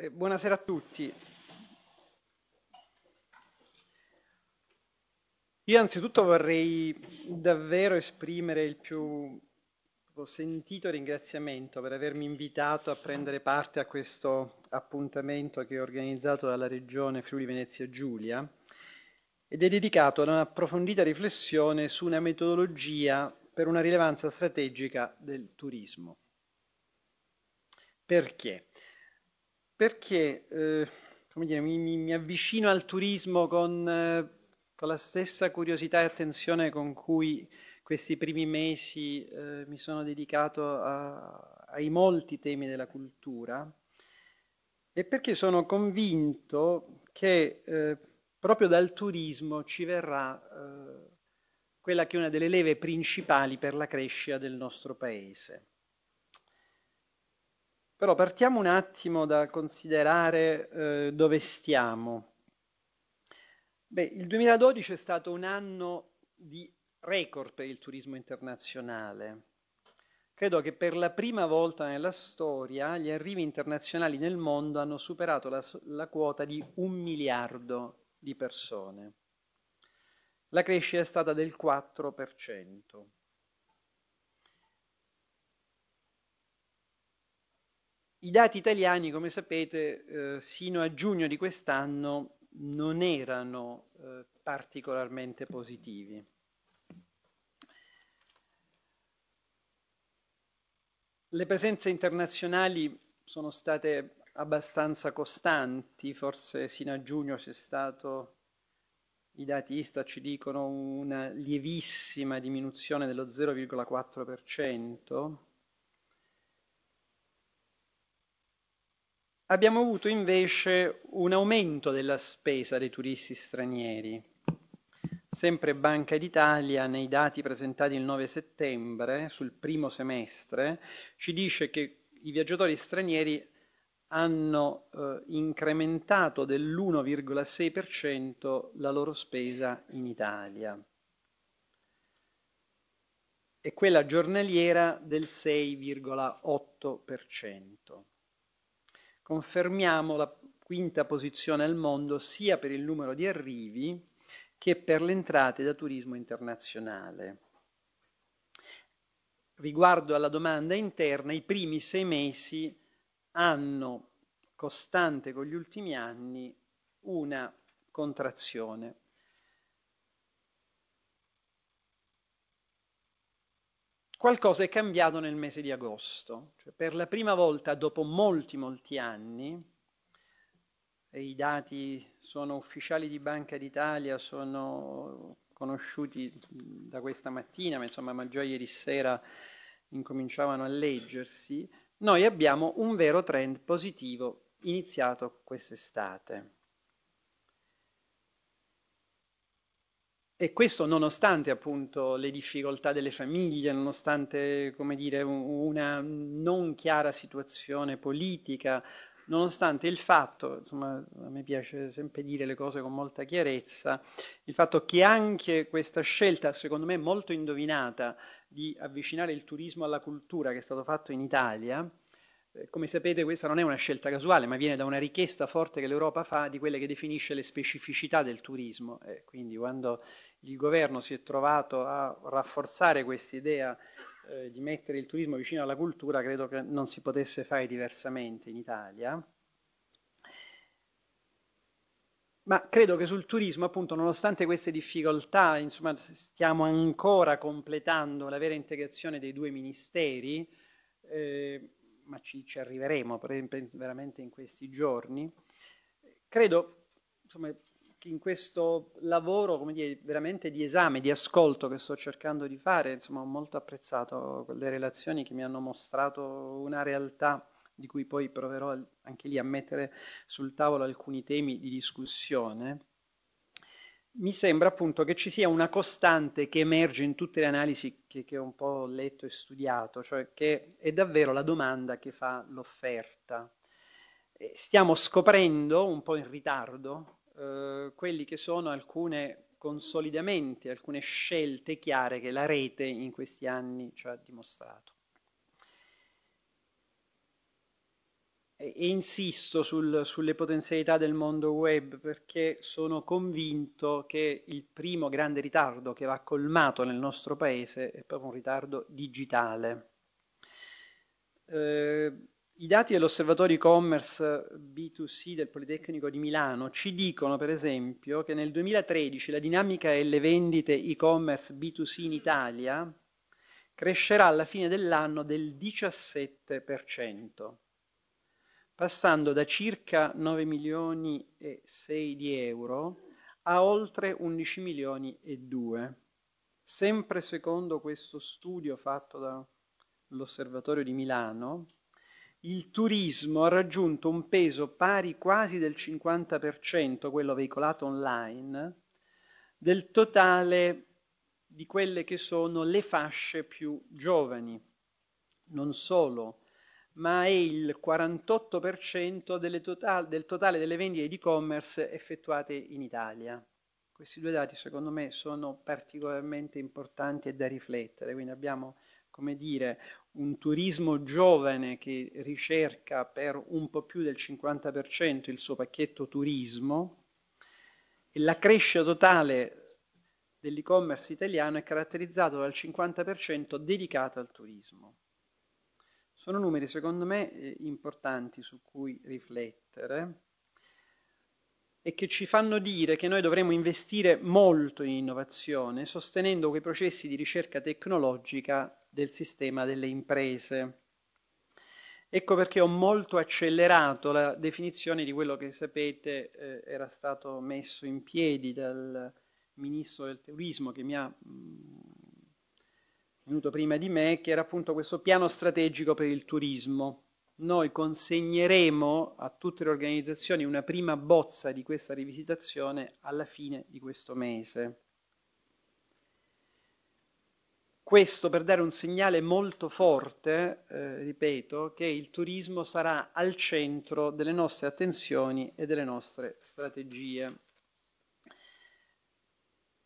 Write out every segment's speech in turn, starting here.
Eh, buonasera a tutti. Io anzitutto vorrei davvero esprimere il più sentito ringraziamento per avermi invitato a prendere parte a questo appuntamento che è organizzato dalla Regione Friuli Venezia Giulia ed è dedicato ad un'approfondita riflessione su una metodologia per una rilevanza strategica del turismo. Perché? perché eh, dire, mi, mi, avvicino al turismo con, eh, con, la stessa curiosità e attenzione con cui questi primi mesi eh, mi sono dedicato a, ai molti temi della cultura e perché sono convinto che eh, proprio dal turismo ci verrà eh, quella che è una delle leve principali per la crescita del nostro paese. Però partiamo un attimo da considerare eh, dove stiamo. Beh, il 2012 è stato un anno di record per il turismo internazionale. Credo che per la prima volta nella storia gli arrivi internazionali nel mondo hanno superato la, la quota di un miliardo di persone. La crescita è stata del 4%. I dati italiani, come sapete, eh, sino a giugno di quest'anno non erano eh, particolarmente positivi. Le presenze internazionali sono state abbastanza costanti, forse sino a giugno c'è stato, i dati ISTA ci dicono una lievissima diminuzione dello 0,4%, abbiamo avuto invece un aumento della spesa dei turisti stranieri. Sempre Banca d'Italia, nei dati presentati il 9 settembre, sul primo semestre, ci dice che i viaggiatori stranieri hanno eh, incrementato dell'1,6% la loro spesa in Italia e quella giornaliera del 6,8%. Confermiamo la quinta posizione al mondo sia per il numero di arrivi che per le entrate da turismo internazionale. Riguardo alla domanda interna, i primi sei mesi hanno costante con gli ultimi anni una contrazione. qualcosa è cambiato nel mese di agosto. Cioè, per la prima volta dopo molti, molti anni, e i dati sono ufficiali di Banca d'Italia, sono conosciuti da questa mattina, ma insomma, ma già ieri sera incominciavano a leggersi, noi abbiamo un vero trend positivo iniziato quest'estate. E questo nonostante appunto le difficoltà delle famiglie, nonostante come dire, una non chiara situazione politica, nonostante il fatto, insomma a me piace sempre dire le cose con molta chiarezza, il fatto che anche questa scelta secondo me molto indovinata di avvicinare il turismo alla cultura che è stato fatto in Italia, eh, come sapete questa non è una scelta casuale, ma viene da una richiesta forte che l'Europa fa di quelle che definisce le specificità del turismo. Eh, quindi quando il governo si è trovato a rafforzare questa idea eh, di mettere il turismo vicino alla cultura, credo che non si potesse fare diversamente in Italia. Ma credo che sul turismo, appunto, nonostante queste difficoltà, insomma, stiamo ancora completando la vera integrazione dei due ministeri. Eh, ma ci, ci arriveremo veramente in questi giorni, credo insomma, che in questo lavoro come dire, veramente di esame, di ascolto che sto cercando di fare, insomma, ho molto apprezzato le relazioni che mi hanno mostrato una realtà di cui poi proverò anche lì a mettere sul tavolo alcuni temi di discussione mi sembra appunto che ci sia una costante che emerge in tutte le analisi che, che ho un po' letto e studiato, cioè che è davvero la domanda che fa l'offerta. Stiamo scoprendo, un po' in ritardo, eh, quelli che sono alcune consolidamenti, alcune scelte chiare che la rete in questi anni ci ha dimostrato. e, insisto sul, sulle potenzialità del mondo web perché sono convinto che il primo grande ritardo che va colmato nel nostro paese è proprio un ritardo digitale. Eh, i dati dell'osservatorio e-commerce B2C del Politecnico di Milano ci dicono, per esempio, che nel 2013 la dinamica delle vendite e-commerce B2C in Italia crescerà alla fine dell'anno del 17% passando da circa 9 milioni e 6 di euro a oltre 11 milioni e 2, sempre secondo questo studio fatto dall'Osservatorio di Milano, il turismo ha raggiunto un peso pari quasi del 50%, quello veicolato online, del totale di quelle che sono le fasce più giovani. Non solo, ma è il 48% total, del totale delle vendite di e-commerce effettuate in Italia. Questi due dati secondo me sono particolarmente importanti e da riflettere, quindi abbiamo come dire, un turismo giovane che ricerca per un po' più del 50% il suo pacchetto turismo e la crescita totale dell'e-commerce italiano è caratterizzata dal 50% dedicato al turismo. Sono numeri secondo me eh, importanti su cui riflettere e che ci fanno dire che noi dovremmo investire molto in innovazione sostenendo quei processi di ricerca tecnologica del sistema delle imprese. Ecco perché ho molto accelerato la definizione di quello che sapete eh, era stato messo in piedi dal ministro del turismo che mi ha mh, mm, venuto prima di me, che era appunto questo piano strategico per il turismo. Noi consegneremo a tutte le organizzazioni una prima bozza di questa rivisitazione alla fine di questo mese. Questo per dare un segnale molto forte, eh, ripeto, che il turismo sarà al centro delle nostre attenzioni e delle nostre strategie.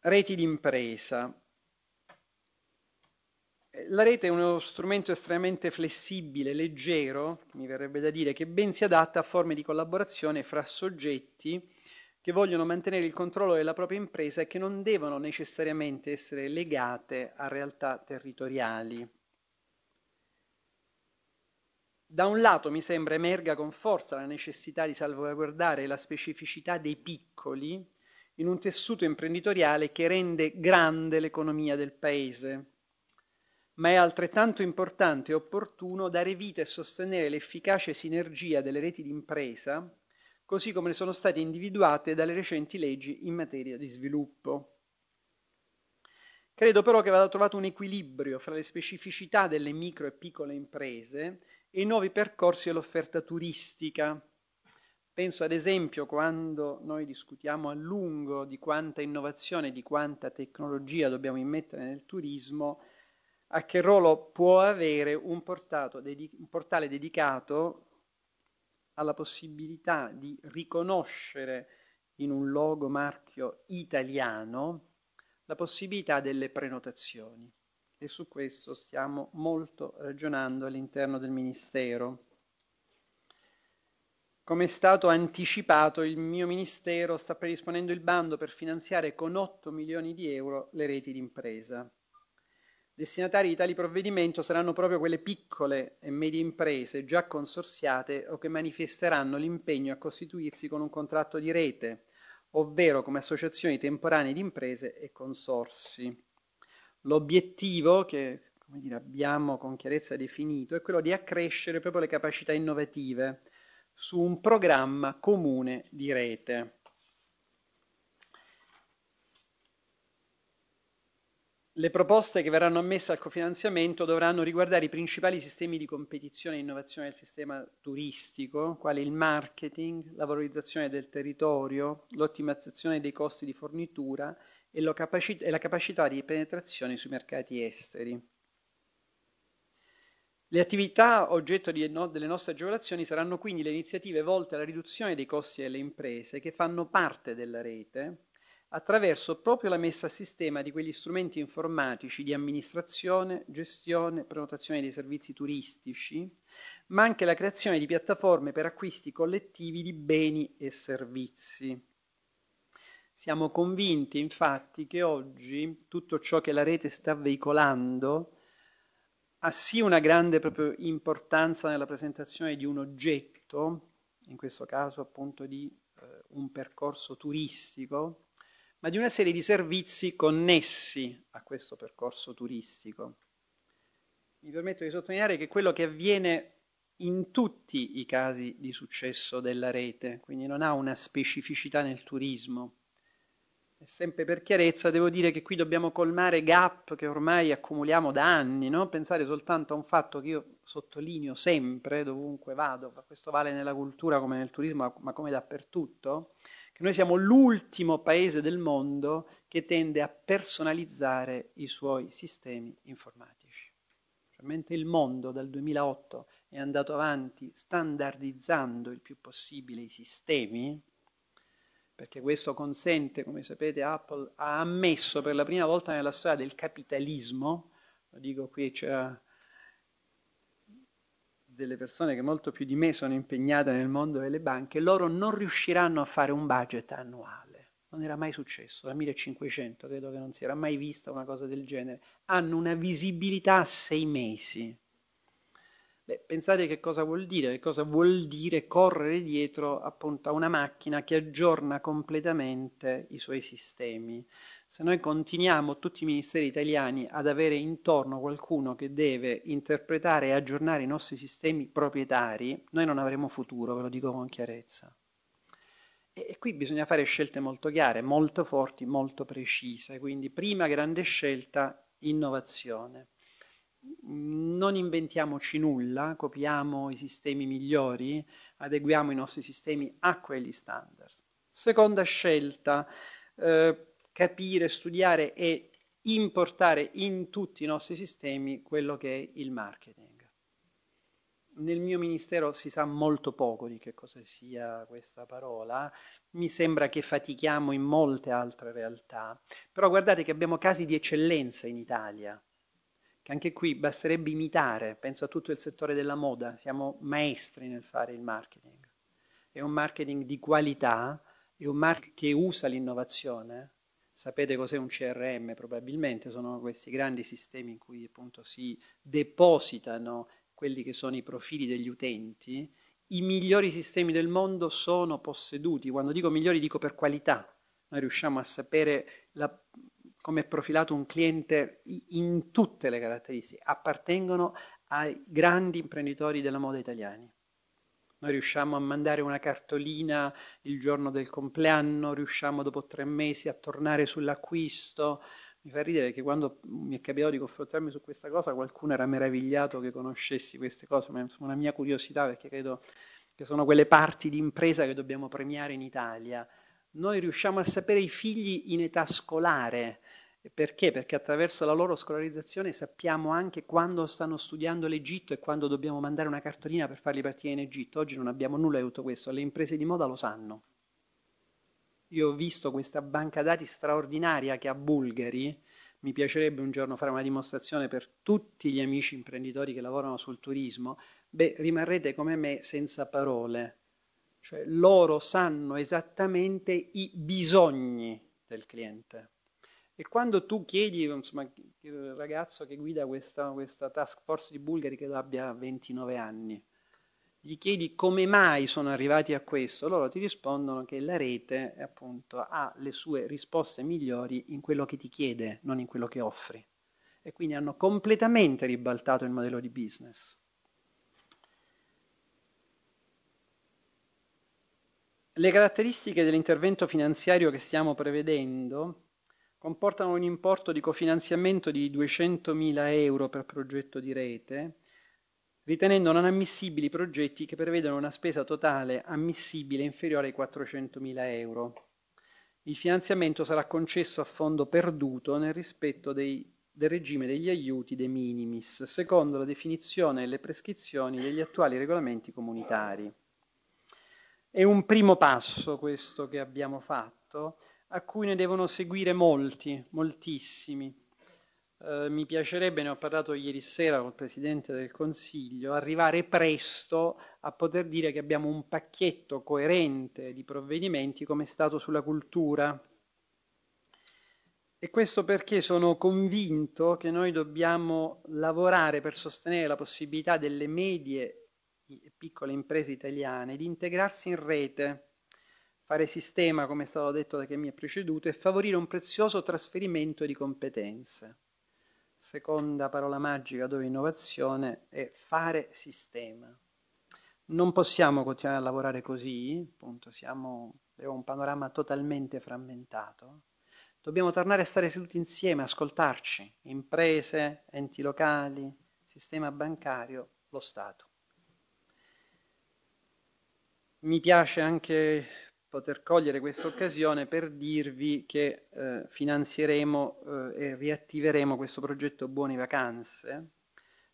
Reti d'impresa. La rete è uno strumento estremamente flessibile, leggero, mi verrebbe da dire, che ben si adatta a forme di collaborazione fra soggetti che vogliono mantenere il controllo della propria impresa e che non devono necessariamente essere legate a realtà territoriali. Da un lato mi sembra emerga con forza la necessità di salvaguardare la specificità dei piccoli in un tessuto imprenditoriale che rende grande l'economia del paese ma è altrettanto importante e opportuno dare vita e sostenere l'efficace sinergia delle reti d'impresa, così come le sono state individuate dalle recenti leggi in materia di sviluppo. Credo però che vada trovato un equilibrio fra le specificità delle micro e piccole imprese e i nuovi percorsi dell'offerta turistica, Penso ad esempio quando noi discutiamo a lungo di quanta innovazione, di quanta tecnologia dobbiamo immettere nel turismo, a che ruolo può avere un, dedico, un portale dedicato alla possibilità di riconoscere in un logo marchio italiano la possibilità delle prenotazioni e su questo stiamo molto ragionando all'interno del Ministero. Come è stato anticipato, il mio Ministero sta predisponendo il bando per finanziare con 8 milioni di euro le reti d'impresa. Destinatari di tali provvedimento saranno proprio quelle piccole e medie imprese già consorziate o che manifesteranno l'impegno a costituirsi con un contratto di rete, ovvero come associazioni temporanee di imprese e consorsi. L'obiettivo che dire, abbiamo con chiarezza definito è quello di accrescere proprio le capacità innovative su un programma comune di rete. Le proposte che verranno ammesse al cofinanziamento dovranno riguardare i principali sistemi di competizione e innovazione del sistema turistico, quali il marketing, la valorizzazione del territorio, l'ottimizzazione dei costi di fornitura e, capaci- e la capacità di penetrazione sui mercati esteri. Le attività oggetto no- delle nostre agevolazioni saranno quindi le iniziative volte alla riduzione dei costi delle imprese che fanno parte della rete, attraverso proprio la messa a sistema di quegli strumenti informatici di amministrazione, gestione, prenotazione dei servizi turistici, ma anche la creazione di piattaforme per acquisti collettivi di beni e servizi. Siamo convinti infatti che oggi tutto ciò che la rete sta veicolando ha sì una grande proprio importanza nella presentazione di un oggetto, in questo caso appunto di eh, un percorso turistico, ma di una serie di servizi connessi a questo percorso turistico. Mi permetto di sottolineare che quello che avviene in tutti i casi di successo della rete, quindi non ha una specificità nel turismo. E sempre per chiarezza devo dire che qui dobbiamo colmare gap che ormai accumuliamo da anni, no? pensare soltanto a un fatto che io sottolineo sempre, dovunque vado, questo vale nella cultura come nel turismo, ma come dappertutto, che noi siamo l'ultimo paese del mondo che tende a personalizzare i suoi sistemi informatici. Mentre il mondo dal 2008 è andato avanti standardizzando il più possibile i sistemi, perché questo consente, come sapete, Apple ha ammesso per la prima volta nella storia del capitalismo, lo dico qui, c'era delle persone che molto più di me sono impegnate nel mondo delle banche, loro non riusciranno a fare un budget annuale. Non era mai successo, da 1500 credo che non si era mai vista una cosa del genere. Hanno una visibilità a sei mesi. Beh, pensate che cosa vuol dire, che cosa vuol dire correre dietro appunto a una macchina che aggiorna completamente i suoi sistemi se noi continuiamo tutti i ministeri italiani ad avere intorno qualcuno che deve interpretare e aggiornare i nostri sistemi proprietari, noi non avremo futuro, ve lo dico con chiarezza. E, qui bisogna fare scelte molto chiare, molto forti, molto precise, quindi prima grande scelta, innovazione. Non inventiamoci nulla, copiamo i sistemi migliori, adeguiamo i nostri sistemi a quegli standard. Seconda scelta, eh, capire, studiare e importare in tutti i nostri sistemi quello che è il marketing. Nel mio ministero si sa molto poco di che cosa sia questa parola, mi sembra che fatichiamo in molte altre realtà, però guardate che abbiamo casi di eccellenza in Italia, che anche qui basterebbe imitare, penso a tutto il settore della moda, siamo maestri nel fare il marketing. È un marketing di qualità, è un marketing che usa l'innovazione, Sapete cos'è un CRM probabilmente, sono questi grandi sistemi in cui appunto si depositano quelli che sono i profili degli utenti. I migliori sistemi del mondo sono posseduti, quando dico migliori dico per qualità, noi riusciamo a sapere la, come è profilato un cliente in tutte le caratteristiche, appartengono ai grandi imprenditori della moda italiani. Noi riusciamo a mandare una cartolina il giorno del compleanno, riusciamo dopo tre mesi a tornare sull'acquisto. Mi fa ridere che quando mi è capitato di confrontarmi su questa cosa qualcuno era meravigliato che conoscessi queste cose, ma è una mia curiosità perché credo che sono quelle parti di impresa che dobbiamo premiare in Italia. Noi riusciamo a sapere i figli in età scolare, perché? Perché attraverso la loro scolarizzazione sappiamo anche quando stanno studiando l'Egitto e quando dobbiamo mandare una cartolina per farli partire in Egitto. Oggi non abbiamo nulla di tutto questo, le imprese di moda lo sanno. Io ho visto questa banca dati straordinaria che ha Bulgari, mi piacerebbe un giorno fare una dimostrazione per tutti gli amici imprenditori che lavorano sul turismo, beh, rimarrete come me senza parole. Cioè loro sanno esattamente i bisogni del cliente. E quando tu chiedi, insomma, il ragazzo che guida questa, questa task force di bulgari, che abbia 29 anni, gli chiedi come mai sono arrivati a questo, loro ti rispondono che la rete appunto ha le sue risposte migliori in quello che ti chiede, non in quello che offri. E quindi hanno completamente ribaltato il modello di business. Le caratteristiche dell'intervento finanziario che stiamo prevedendo comportano un importo di cofinanziamento di 200.000 euro per progetto di rete, ritenendo non ammissibili progetti che prevedono una spesa totale ammissibile inferiore ai 400.000 euro. Il finanziamento sarà concesso a fondo perduto nel rispetto dei, del regime degli aiuti de minimis, secondo la definizione e le prescrizioni degli attuali regolamenti comunitari. È un primo passo questo che abbiamo fatto a cui ne devono seguire molti, moltissimi. Eh, mi piacerebbe, ne ho parlato ieri sera col Presidente del Consiglio, arrivare presto a poter dire che abbiamo un pacchetto coerente di provvedimenti come è stato sulla cultura. E questo perché sono convinto che noi dobbiamo lavorare per sostenere la possibilità delle medie e piccole imprese italiane di integrarsi in rete fare sistema, come è stato detto da chi mi ha preceduto, e favorire un prezioso trasferimento di competenze. Seconda parola magica dove innovazione è fare sistema. Non possiamo continuare a lavorare così, appunto, siamo, abbiamo un panorama totalmente frammentato. Dobbiamo tornare a stare seduti insieme, ascoltarci, imprese, enti locali, sistema bancario, lo Stato. Mi piace anche poter cogliere questa occasione per dirvi che eh, finanzieremo eh, e riattiveremo questo progetto Buone Vacanze,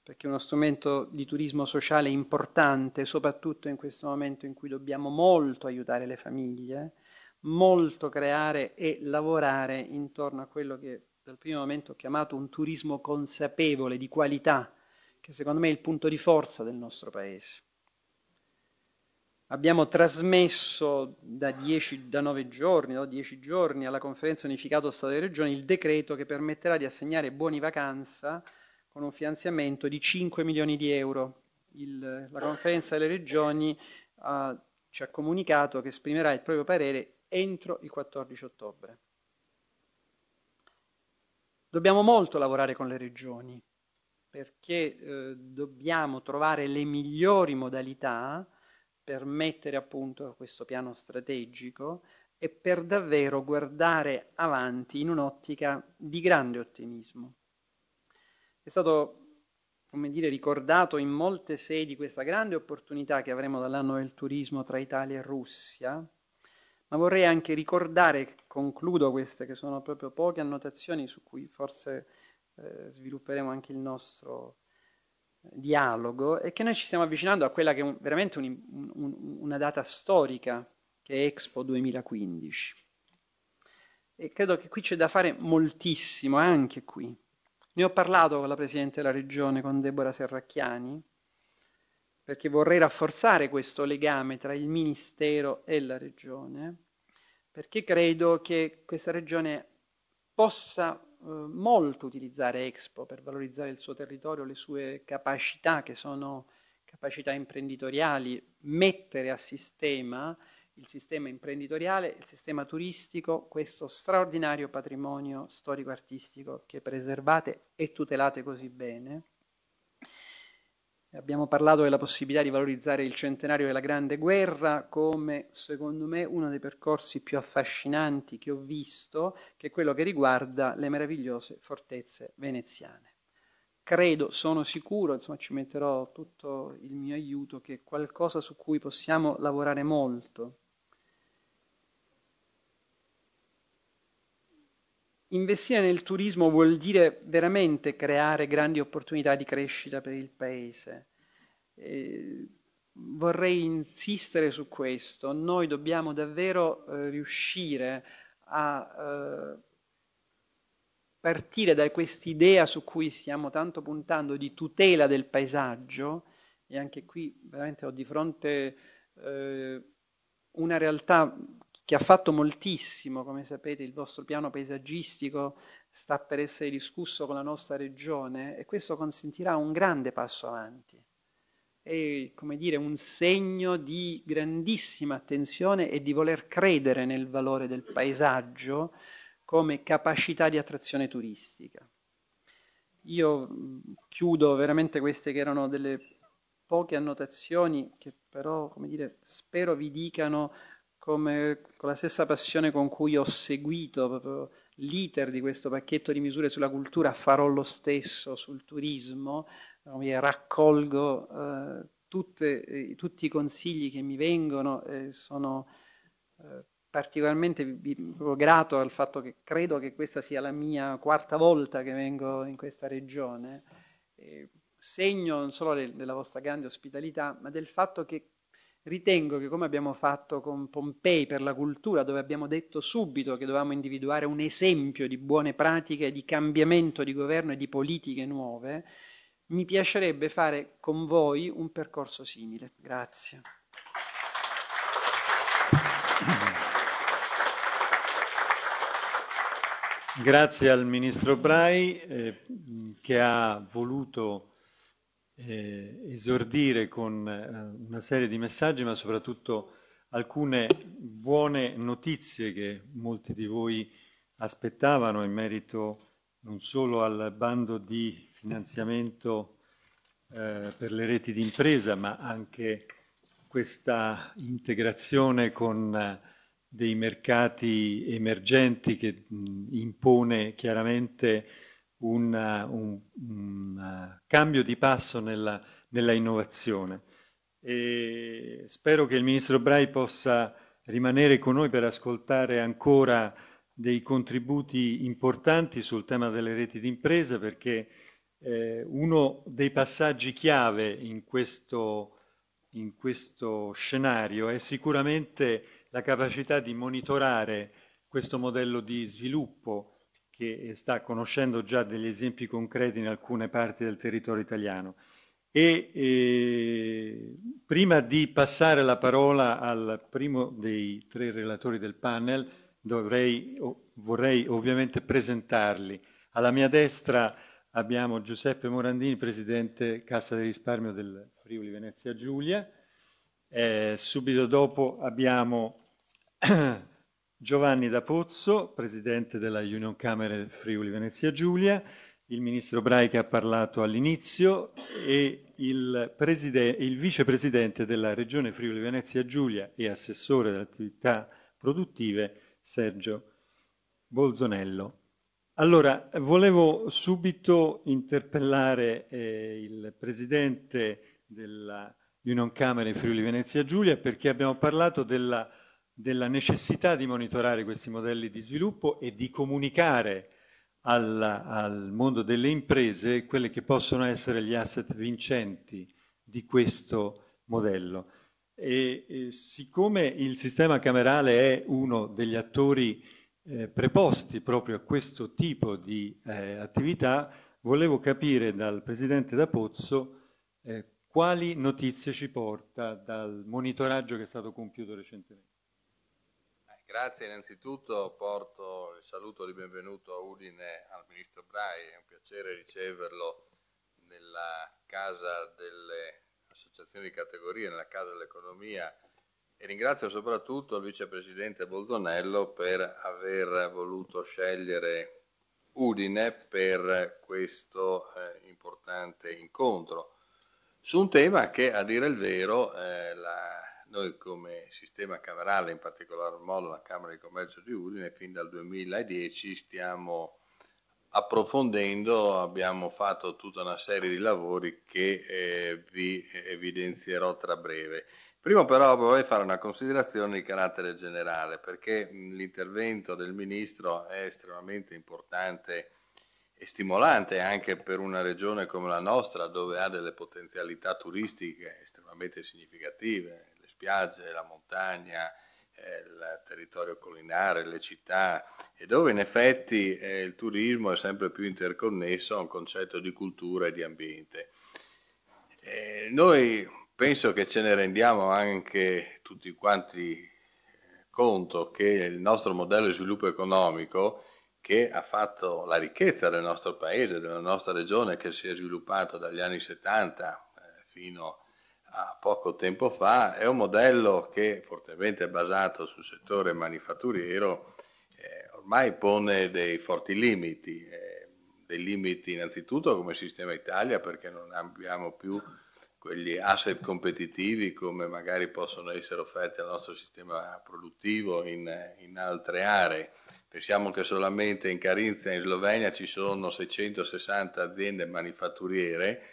perché è uno strumento di turismo sociale importante, soprattutto in questo momento in cui dobbiamo molto aiutare le famiglie, molto creare e lavorare intorno a quello che dal primo momento ho chiamato un turismo consapevole di qualità, che secondo me è il punto di forza del nostro Paese. Abbiamo trasmesso da, 10, da 9 giorni, da 10 giorni alla Conferenza Unificato Stato e Regioni il decreto che permetterà di assegnare buoni vacanza con un finanziamento di 5 milioni di euro. Il, la Conferenza delle Regioni uh, ci ha comunicato che esprimerà il proprio parere entro il 14 ottobre. Dobbiamo molto lavorare con le regioni perché eh, dobbiamo trovare le migliori modalità per mettere a punto questo piano strategico e per davvero guardare avanti in un'ottica di grande ottimismo. È stato, come dire, ricordato in molte sedi questa grande opportunità che avremo dall'anno del turismo tra Italia e Russia, ma vorrei anche ricordare, concludo queste che sono proprio poche annotazioni su cui forse eh, svilupperemo anche il nostro dialogo è che noi ci stiamo avvicinando a quella che è un, veramente un, un, una data storica, che è Expo 2015. E credo che qui c'è da fare moltissimo, eh, anche qui. Ne ho parlato con la Presidente della Regione, con Deborah Serracchiani, perché vorrei rafforzare questo legame tra il Ministero e la Regione, perché credo che questa Regione possa eh, molto utilizzare Expo per valorizzare il suo territorio, le sue capacità che sono capacità imprenditoriali, mettere a sistema il sistema imprenditoriale, il sistema turistico, questo straordinario patrimonio storico-artistico che preservate e tutelate così bene. Abbiamo parlato della possibilità di valorizzare il centenario della Grande Guerra come, secondo me, uno dei percorsi più affascinanti che ho visto, che è quello che riguarda le meravigliose fortezze veneziane. Credo, sono sicuro, insomma ci metterò tutto il mio aiuto, che è qualcosa su cui possiamo lavorare molto. investire nel turismo vuol dire veramente creare grandi opportunità di crescita per il paese. Eh, vorrei insistere su questo. Noi dobbiamo davvero eh, riuscire a eh, partire da quest'idea su cui stiamo tanto puntando di tutela del paesaggio e anche qui veramente ho di fronte eh, una realtà che ha fatto moltissimo, come sapete il vostro piano paesaggistico sta per essere discusso con la nostra regione e questo consentirà un grande passo avanti. È come dire un segno di grandissima attenzione e di voler credere nel valore del paesaggio come capacità di attrazione turistica. Io mm, chiudo veramente queste che erano delle poche annotazioni che però, come dire, spero vi dicano come, con la stessa passione con cui ho seguito proprio l'iter di questo pacchetto di misure sulla cultura, farò lo stesso sul turismo, raccolgo eh, tutte, eh, tutti i consigli che mi vengono, eh, sono particolarmente grato al fatto che credo che questa sia la mia quarta volta che vengo in questa regione segno non solo della vostra grande ospitalità, ma del fatto che Ritengo che come abbiamo fatto con Pompei per la cultura, dove abbiamo detto subito che dovevamo individuare un esempio di buone pratiche, di cambiamento di governo e di politiche nuove, mi piacerebbe fare con voi un percorso simile. Grazie. Grazie al Ministro Brai eh, che ha voluto eh, esordire con eh, una serie di messaggi, ma soprattutto alcune buone notizie che molti di voi aspettavano in merito non solo al bando di finanziamento eh, per le reti d'impresa, ma anche questa integrazione con eh, dei mercati emergenti che mh, mm, impone chiaramente eh, un, un, un eh, cambio di passo nella, nella innovazione. E spero che il Ministro Brai possa rimanere con noi per ascoltare ancora dei contributi importanti sul tema delle reti d'impresa perché eh, uno dei passaggi chiave in questo, in questo scenario è sicuramente la capacità di monitorare questo modello di sviluppo che sta conoscendo già degli esempi concreti in alcune parti del territorio italiano. E eh, prima di passare la parola al primo dei tre relatori del panel, dovrei, vorrei ovviamente presentarli. Alla mia destra abbiamo Giuseppe Morandini, presidente Cassa del risparmio del Friuli Venezia Giulia. Eh, subito dopo abbiamo Giovanni da Pozzo, presidente della Union Camere Friuli Venezia Giulia, il ministro Braica ha parlato all'inizio e il, il vicepresidente della Regione Friuli Venezia Giulia e assessore delle attività produttive Sergio Bolzonello. Allora, volevo subito interpellare eh, il presidente della Union Camere Friuli Venezia Giulia perché abbiamo parlato della della necessità di monitorare questi modelli di sviluppo e di comunicare al, al mondo delle imprese quelle che possono essere gli asset vincenti di questo modello. E, e siccome il sistema camerale è uno degli attori eh, preposti proprio a questo tipo di eh, attività, volevo capire dal Presidente da Pozzo eh, quali notizie ci porta dal monitoraggio che è stato compiuto recentemente. Grazie innanzitutto, porto il saluto di benvenuto a Udine al Ministro Brai, è un piacere riceverlo nella casa delle associazioni di categoria, nella casa dell'economia e ringrazio soprattutto il Vicepresidente Boldonello per aver voluto scegliere Udine per questo eh, importante incontro su un tema che a dire il vero eh, la noi come sistema camerale, in particolar modo la Camera di Commercio di Udine, fin dal 2010 stiamo approfondendo, abbiamo fatto tutta una serie di lavori che eh, vi evidenzierò tra breve. Prima però vorrei fare una considerazione di carattere generale, perché l'intervento del Ministro è estremamente importante e stimolante anche per una regione come la nostra, dove ha delle potenzialità turistiche estremamente significative spiagge, la montagna, eh, il territorio collinare, le città, e dove in effetti eh, il turismo è sempre più interconnesso a un concetto di cultura e di ambiente. Eh, noi penso che ce ne rendiamo anche tutti quanti eh, conto che il nostro modello di sviluppo economico, che ha fatto la ricchezza del nostro paese, della nostra regione, che si è sviluppato dagli anni 70 eh, fino a Ah, poco tempo fa, è un modello che fortemente basato sul settore manifatturiero eh, ormai pone dei forti limiti, eh, dei limiti innanzitutto come sistema Italia perché non abbiamo più quegli asset competitivi come magari possono essere offerti al nostro sistema produttivo in, in altre aree. Pensiamo che solamente in Carinzia, in Slovenia, ci sono 660 aziende manifatturiere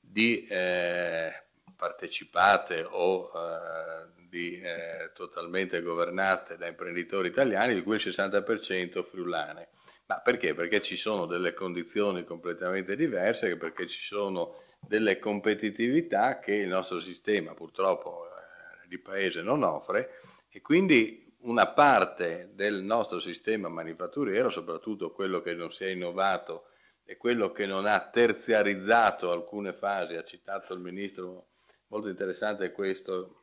di eh, partecipate o eh, di, eh, totalmente governate da imprenditori italiani, di cui il 60% friulane. Ma perché? Perché ci sono delle condizioni completamente diverse, perché ci sono delle competitività che il nostro sistema purtroppo eh, di paese non offre e quindi una parte del nostro sistema manifatturiero, soprattutto quello che non si è innovato e quello che non ha terziarizzato alcune fasi, ha citato il ministro molto interessante questo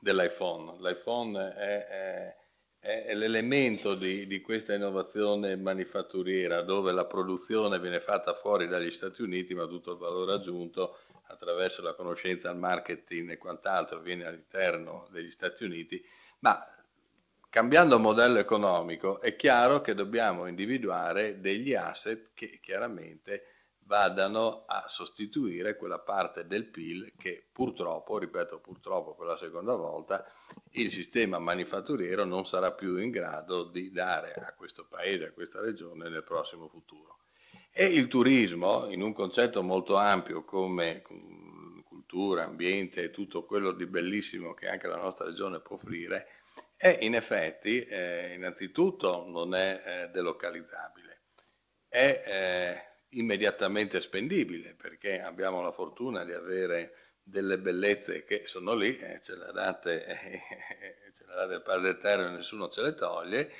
dell'iPhone. L'iPhone è, è è l'elemento di, di, questa innovazione manifatturiera dove la produzione viene fatta fuori dagli Stati Uniti ma tutto il valore aggiunto attraverso la conoscenza, il marketing e quant'altro viene all'interno degli Stati Uniti ma cambiando modello economico è chiaro che dobbiamo individuare degli asset che chiaramente vadano a sostituire quella parte del PIL che purtroppo, ripeto purtroppo per la seconda volta, il sistema manifatturiero non sarà più in grado di dare a questo paese, a questa regione nel prossimo futuro. E il turismo, in un concetto molto ampio come mm, cultura, ambiente e tutto quello di bellissimo che anche la nostra regione può offrire, è in effetti, eh, innanzitutto, non è eh, delocalizzabile. È, eh, immediatamente spendibile, perché abbiamo la fortuna di avere delle bellezze che sono lì, eh, ce, le date, eh, ce la date il e nessuno ce le toglie,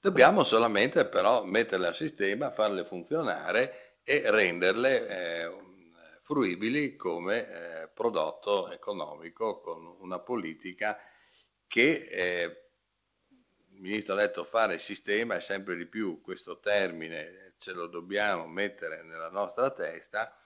dobbiamo solamente però metterle a sistema, farle funzionare e renderle eh, fruibili come eh, prodotto economico con una politica che eh, il ministro ha detto fare sistema è sempre di più questo termine ce lo dobbiamo mettere nella nostra testa,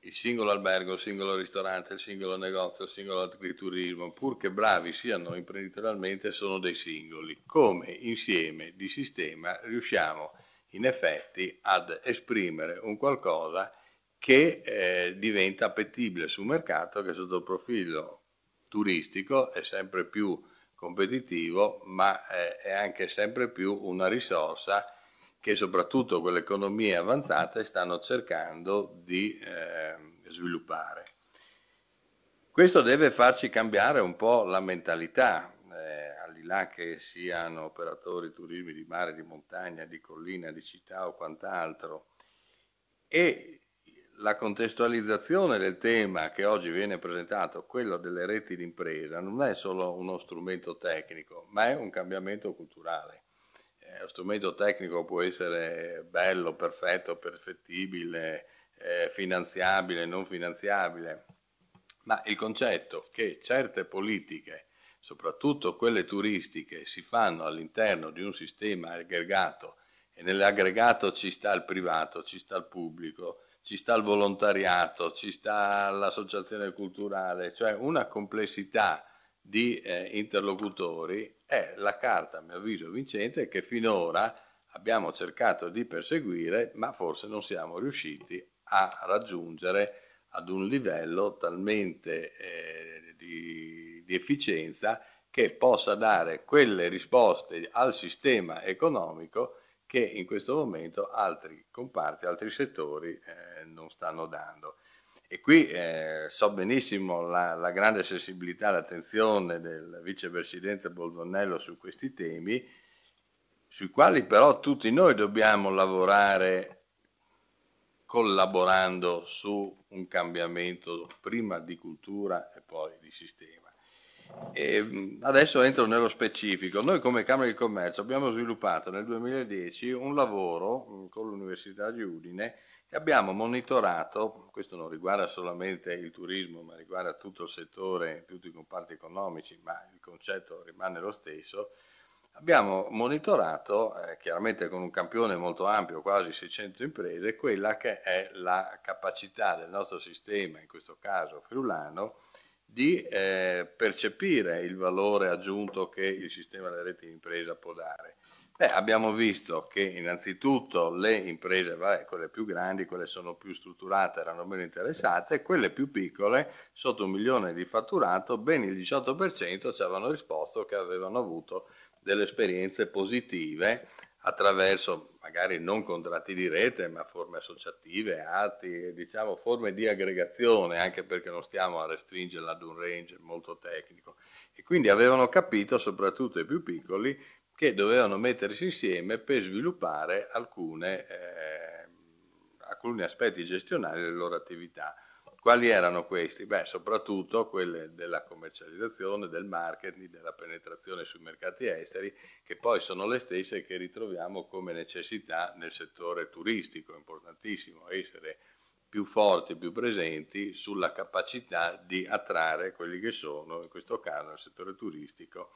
il singolo albergo, il singolo ristorante, il singolo negozio, il singolo agriturismo, purché bravi siano imprenditorialmente, sono dei singoli. Come insieme di sistema riusciamo in effetti ad esprimere un qualcosa che eh, diventa appetibile sul mercato, che sotto il profilo turistico è sempre più competitivo, ma eh, è anche sempre più una risorsa che soprattutto quelle economie avanzate stanno cercando di eh, sviluppare. Questo deve farci cambiare un po' la mentalità, eh, al di là che siano operatori turismi di mare, di montagna, di collina, di città o quant'altro, e la contestualizzazione del tema che oggi viene presentato, quello delle reti d'impresa, non è solo uno strumento tecnico, ma è un cambiamento culturale. Eh, lo strumento tecnico può essere bello, perfetto, perfettibile, eh, finanziabile, non finanziabile, ma il concetto che certe politiche, soprattutto quelle turistiche, si fanno all'interno di un sistema aggregato e nell'aggregato ci sta il privato, ci sta il pubblico, ci sta il volontariato, ci sta l'associazione culturale, cioè una complessità di eh, interlocutori è la carta, a mio avviso, vincente che finora abbiamo cercato di perseguire, ma forse non siamo riusciti a raggiungere ad un livello talmente eh, di, di efficienza che possa dare quelle risposte al sistema economico che in questo momento altri comparti, altri settori eh, non stanno dando. E qui eh, so benissimo la, la grande sensibilità, l'attenzione del vicepresidente Bolzonello su questi temi, sui quali però tutti noi dobbiamo lavorare collaborando su un cambiamento prima di cultura e poi di sistema. E ehm, adesso entro nello specifico. Noi come Camera di Commercio abbiamo sviluppato nel 2010 un lavoro mm, con l'Università di Udine e abbiamo monitorato, questo non riguarda solamente il turismo, ma riguarda tutto il settore, tutti i comparti economici, ma il concetto rimane lo stesso, abbiamo monitorato, eh, chiaramente con un campione molto ampio, quasi 600 imprese, quella che è la capacità del nostro sistema, in questo caso friulano, di eh, percepire il valore aggiunto che il sistema delle reti di impresa può dare. Beh, abbiamo visto che innanzitutto le imprese, vabbè, eh, quelle più grandi, quelle sono più strutturate, erano meno interessate, quelle più piccole, sotto un milione di fatturato, ben il 18% ci avevano risposto che avevano avuto delle esperienze positive attraverso magari non contratti di rete, ma forme associative, atti, diciamo forme di aggregazione, anche perché non stiamo a restringerla ad un range molto tecnico. E quindi avevano capito, soprattutto i più piccoli, che dovevano mettersi insieme per sviluppare alcune, eh, alcuni aspetti gestionali delle loro attività. Quali erano questi? Beh, soprattutto quelle della commercializzazione, del marketing, della penetrazione sui mercati esteri, che poi sono le stesse che ritroviamo come necessità nel settore turistico, importantissimo essere più forti, più presenti sulla capacità di attrarre quelli che sono, in questo caso nel settore turistico,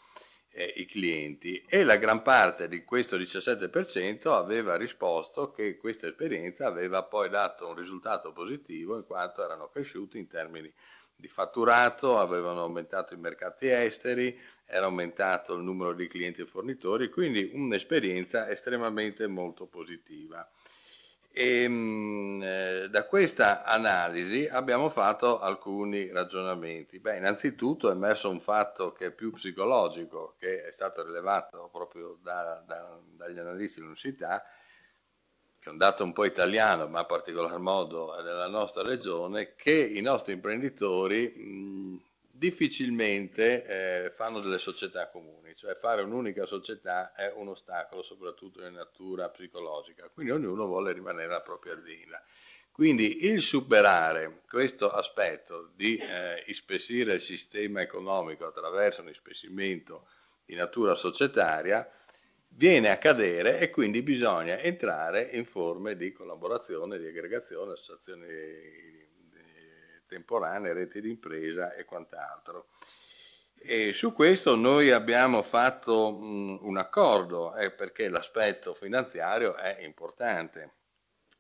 eh, i clienti. E la gran parte di questo 17% aveva risposto che questa esperienza aveva poi dato un risultato positivo in quanto erano cresciuti in termini di fatturato, avevano aumentato i mercati esteri, era aumentato il numero di clienti e fornitori, quindi un'esperienza estremamente molto positiva. E, mm, eh, da questa analisi abbiamo fatto alcuni ragionamenti. Beh, innanzitutto è emerso un fatto che è più psicologico, che è stato rilevato proprio da, da, dagli analisti dell'università, che è un dato un po' italiano, ma in particolar modo della nostra regione, che i nostri imprenditori mh, mm, difficilmente eh, fanno delle società comuni, cioè fare un'unica società è un ostacolo soprattutto in natura psicologica, quindi ognuno vuole rimanere la propria azienda. Quindi il superare questo aspetto di eh, ispessire il sistema economico attraverso un ispessimento di natura societaria viene a cadere e quindi bisogna entrare in forme di collaborazione, di aggregazione, associazioni temporanee, rete d'impresa e quant'altro. E su questo noi abbiamo fatto mh, un accordo, eh, perché l'aspetto finanziario è importante.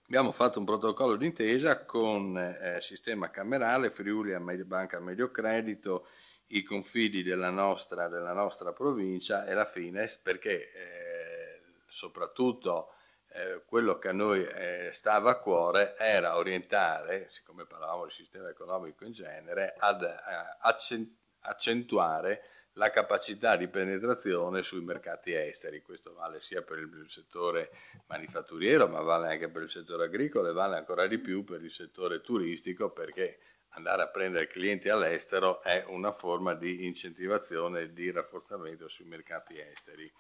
Abbiamo fatto un protocollo d'intesa con eh, Sistema Camerale, Friuli, Banca Mediocredito, i confidi della nostra, della nostra provincia e la Fines, perché eh, soprattutto eh, quello che a noi eh, stava a cuore era orientare, siccome parlavamo del sistema economico in genere, ad eh, accentuare la capacità di penetrazione sui mercati esteri. Questo vale sia per il settore manifatturiero, ma vale anche per il settore agricolo e vale ancora di più per il settore turistico perché andare a prendere clienti all'estero è una forma di incentivazione e di rafforzamento sui mercati esteri.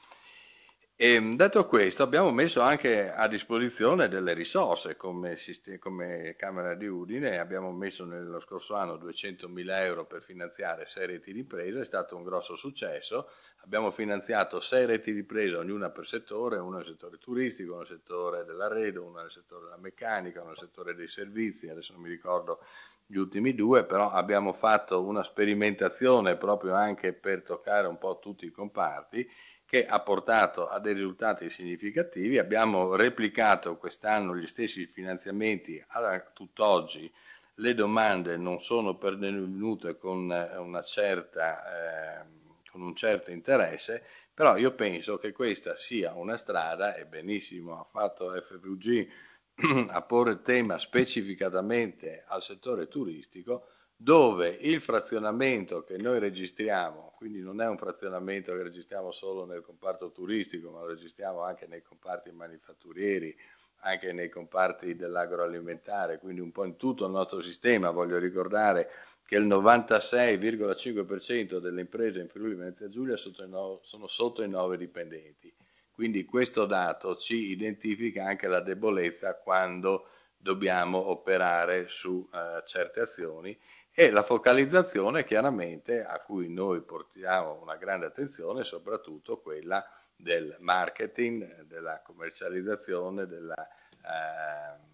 E ehm, detto questo, abbiamo messo anche a disposizione delle risorse come, come, Camera di Udine, abbiamo messo nello scorso anno 200.000 euro per finanziare sei reti di presa, è stato un grosso successo, abbiamo finanziato sei reti di presa, ognuna per settore, una nel settore turistico, una nel settore dell'arredo, una nel settore della meccanica, una nel settore dei servizi, adesso non mi ricordo gli ultimi due, però abbiamo fatto una sperimentazione proprio anche per toccare un po' tutti i comparti che ha portato a dei risultati significativi. Abbiamo replicato quest'anno gli stessi finanziamenti a tutt'oggi. Le domande non sono pervenute con, eh, certa, eh, con un certo interesse, però io penso che questa sia una strada, e benissimo ha fatto FVG a porre il tema specificatamente al settore turistico, dove il frazionamento che noi registriamo, quindi non è un frazionamento che registriamo solo nel comparto turistico, ma lo registriamo anche nei comparti manifatturieri, anche nei comparti dell'agroalimentare, quindi un po' in tutto il nostro sistema. Voglio ricordare che il 96,5% delle imprese in Friuli Venezia Giulia sono sotto i 9 dipendenti. Quindi questo dato ci identifica anche la debolezza quando dobbiamo operare su uh, certe azioni e la focalizzazione chiaramente a cui noi portiamo una grande attenzione, soprattutto quella del marketing, della commercializzazione, della... Eh,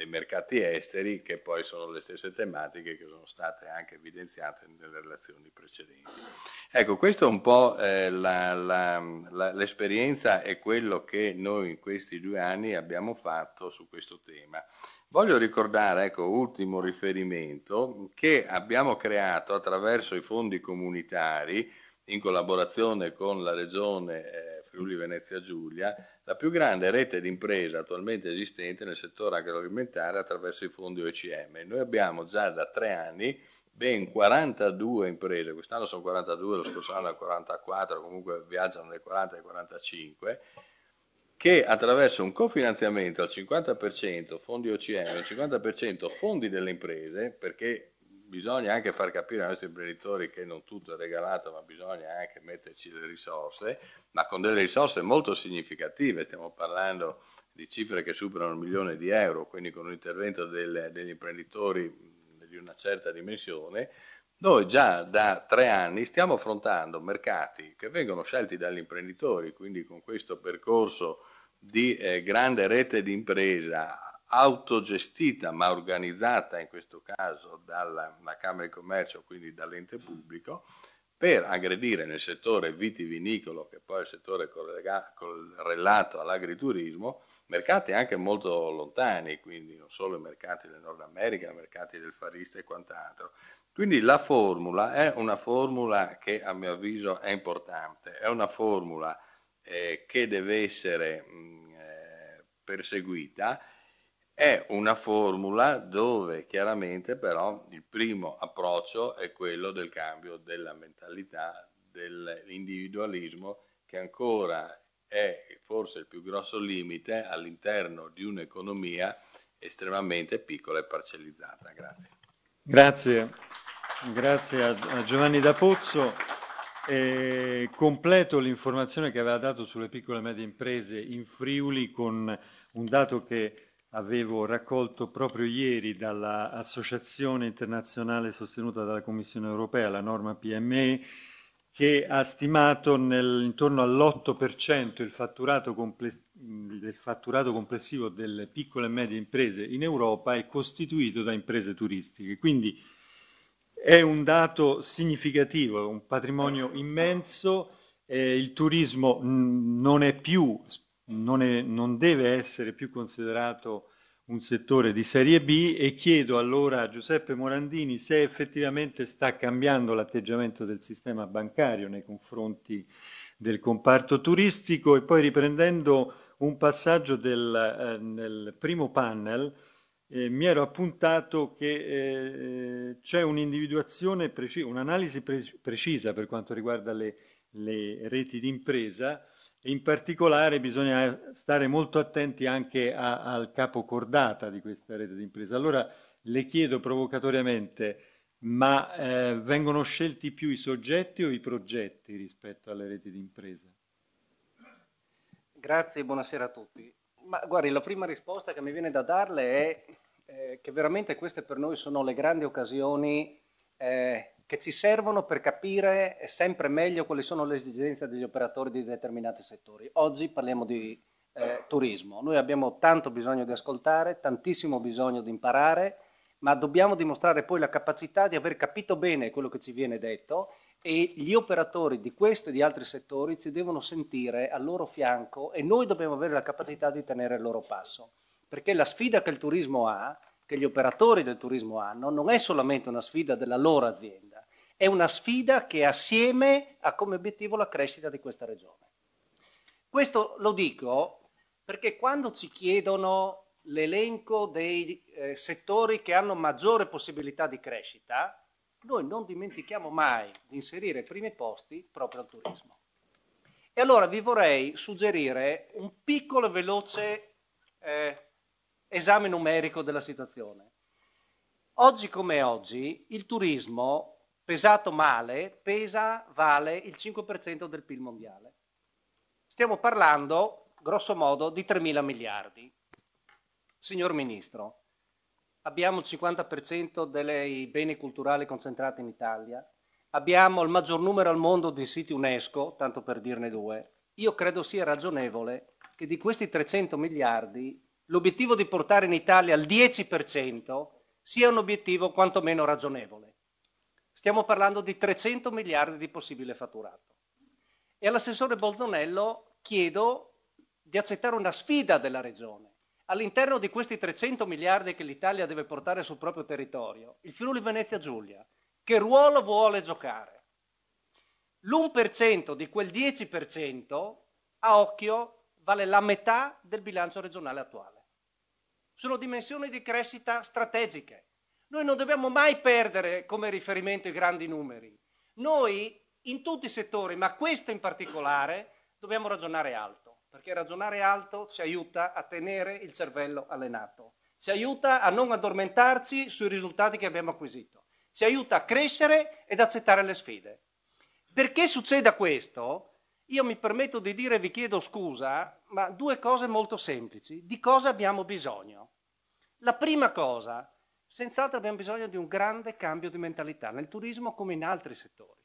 dei mercati esteri, che poi sono le stesse tematiche che sono state anche evidenziate nelle relazioni precedenti. Ecco, questa è un po' eh, la, la, la, l'esperienza e quello che noi in questi due anni abbiamo fatto su questo tema. Voglio ricordare, ecco, ultimo riferimento, che abbiamo creato attraverso i fondi comunitari, in collaborazione con la Regione eh, Friuli Venezia Giulia, la più grande rete di imprese attualmente esistente nel settore agroalimentare attraverso i fondi OECM. Noi abbiamo già da tre anni ben 42 imprese, quest'anno sono 42, lo scorso anno 44, comunque viaggiano dai 40 ai 45, che attraverso un cofinanziamento al 50% fondi OCM, al 50% fondi delle imprese, perché bisogna anche far capire ai nostri imprenditori che non tutto è regalato, ma bisogna anche metterci le risorse, ma con delle risorse molto significative, stiamo parlando di cifre che superano un milione di euro, quindi con un intervento del, degli imprenditori di una certa dimensione, noi già da tre anni stiamo affrontando mercati che vengono scelti dagli imprenditori, quindi con questo percorso di eh, grande rete di impresa autogestita ma organizzata in questo caso dalla, dalla Camera di Commercio, quindi dall'ente pubblico, per aggredire nel settore vitivinicolo, che poi è il settore correlato all'agriturismo, mercati anche molto lontani, quindi non solo i mercati del Nord America, i mercati del Farista e quant'altro. Quindi la formula è una formula che a mio avviso è importante, è una formula eh, che deve essere mh, eh, perseguita è una formula dove chiaramente però il primo approccio è quello del cambio della mentalità, dell'individualismo che ancora è forse il più grosso limite all'interno di un'economia estremamente piccola e parcellizzata. Grazie. Grazie, Grazie a Giovanni D'Apozzo. Eh, completo l'informazione che aveva dato sulle piccole e medie imprese in Friuli con un dato che avevo raccolto proprio ieri dall'Associazione internazionale sostenuta dalla Commissione europea, la norma PME, che ha stimato nel, intorno all'8% il fatturato, comples- il fatturato complessivo delle piccole e medie imprese in Europa è costituito da imprese turistiche. Quindi è un dato significativo, un patrimonio immenso. Eh, il turismo non è più non, è, non deve essere più considerato un settore di serie B e chiedo allora a Giuseppe Morandini se effettivamente sta cambiando l'atteggiamento del sistema bancario nei confronti del comparto turistico e poi riprendendo un passaggio del, eh, nel primo panel eh, mi ero appuntato che eh, c'è un'individuazione precisa, un'analisi pre- precisa per quanto riguarda le, le reti d'impresa. impresa in particolare bisogna stare molto attenti anche a, al capo cordata di questa rete di d'impresa. Allora le chiedo provocatoriamente, ma eh, vengono scelti più i soggetti o i progetti rispetto alle reti di d'impresa? Grazie, buonasera a tutti. Ma guardi, la prima risposta che mi viene da darle è eh, che veramente queste per noi sono le grandi occasioni eh, che ci servono per capire sempre meglio quali sono le esigenze degli operatori di determinati settori. Oggi parliamo di eh, turismo, noi abbiamo tanto bisogno di ascoltare, tantissimo bisogno di imparare, ma dobbiamo dimostrare poi la capacità di aver capito bene quello che ci viene detto e gli operatori di questo e di altri settori ci devono sentire al loro fianco e noi dobbiamo avere la capacità di tenere il loro passo, perché la sfida che il turismo ha, che gli operatori del turismo hanno, non è solamente una sfida della loro azienda, è una sfida che assieme ha come obiettivo la crescita di questa regione. Questo lo dico perché quando ci chiedono l'elenco dei eh, settori che hanno maggiore possibilità di crescita, noi non dimentichiamo mai di inserire i primi posti proprio al turismo. E allora vi vorrei suggerire un piccolo e veloce eh, esame numerico della situazione. Oggi come oggi il turismo pesato male, pesa, vale il 5% del PIL mondiale. Stiamo parlando, grosso modo, di 3 mila miliardi. Signor Ministro, abbiamo il 50% dei beni culturali concentrati in Italia, abbiamo il maggior numero al mondo di siti UNESCO, tanto per dirne due. Io credo sia ragionevole che di questi 300 miliardi l'obiettivo di portare in Italia il 10% sia un obiettivo quantomeno ragionevole. Stiamo parlando di 300 miliardi di possibile fatturato. E all'assessore Boldonello chiedo di accettare una sfida della Regione. All'interno di questi 300 miliardi che l'Italia deve portare sul proprio territorio, il Friuli Venezia Giulia, che ruolo vuole giocare? L'1% di quel 10% a occhio vale la metà del bilancio regionale attuale. Sono dimensioni di crescita strategiche noi non dobbiamo mai perdere come riferimento i grandi numeri. Noi in tutti i settori, ma questo in particolare, dobbiamo ragionare alto, perché ragionare alto ci aiuta a tenere il cervello allenato, ci aiuta a non addormentarci sui risultati che abbiamo acquisito, ci aiuta a crescere ed accettare le sfide. Perché succeda questo? Io mi permetto di dire, vi chiedo scusa, ma due cose molto semplici. Di cosa abbiamo bisogno? La prima cosa, Senz'altro abbiamo bisogno di un grande cambio di mentalità, nel turismo come in altri settori.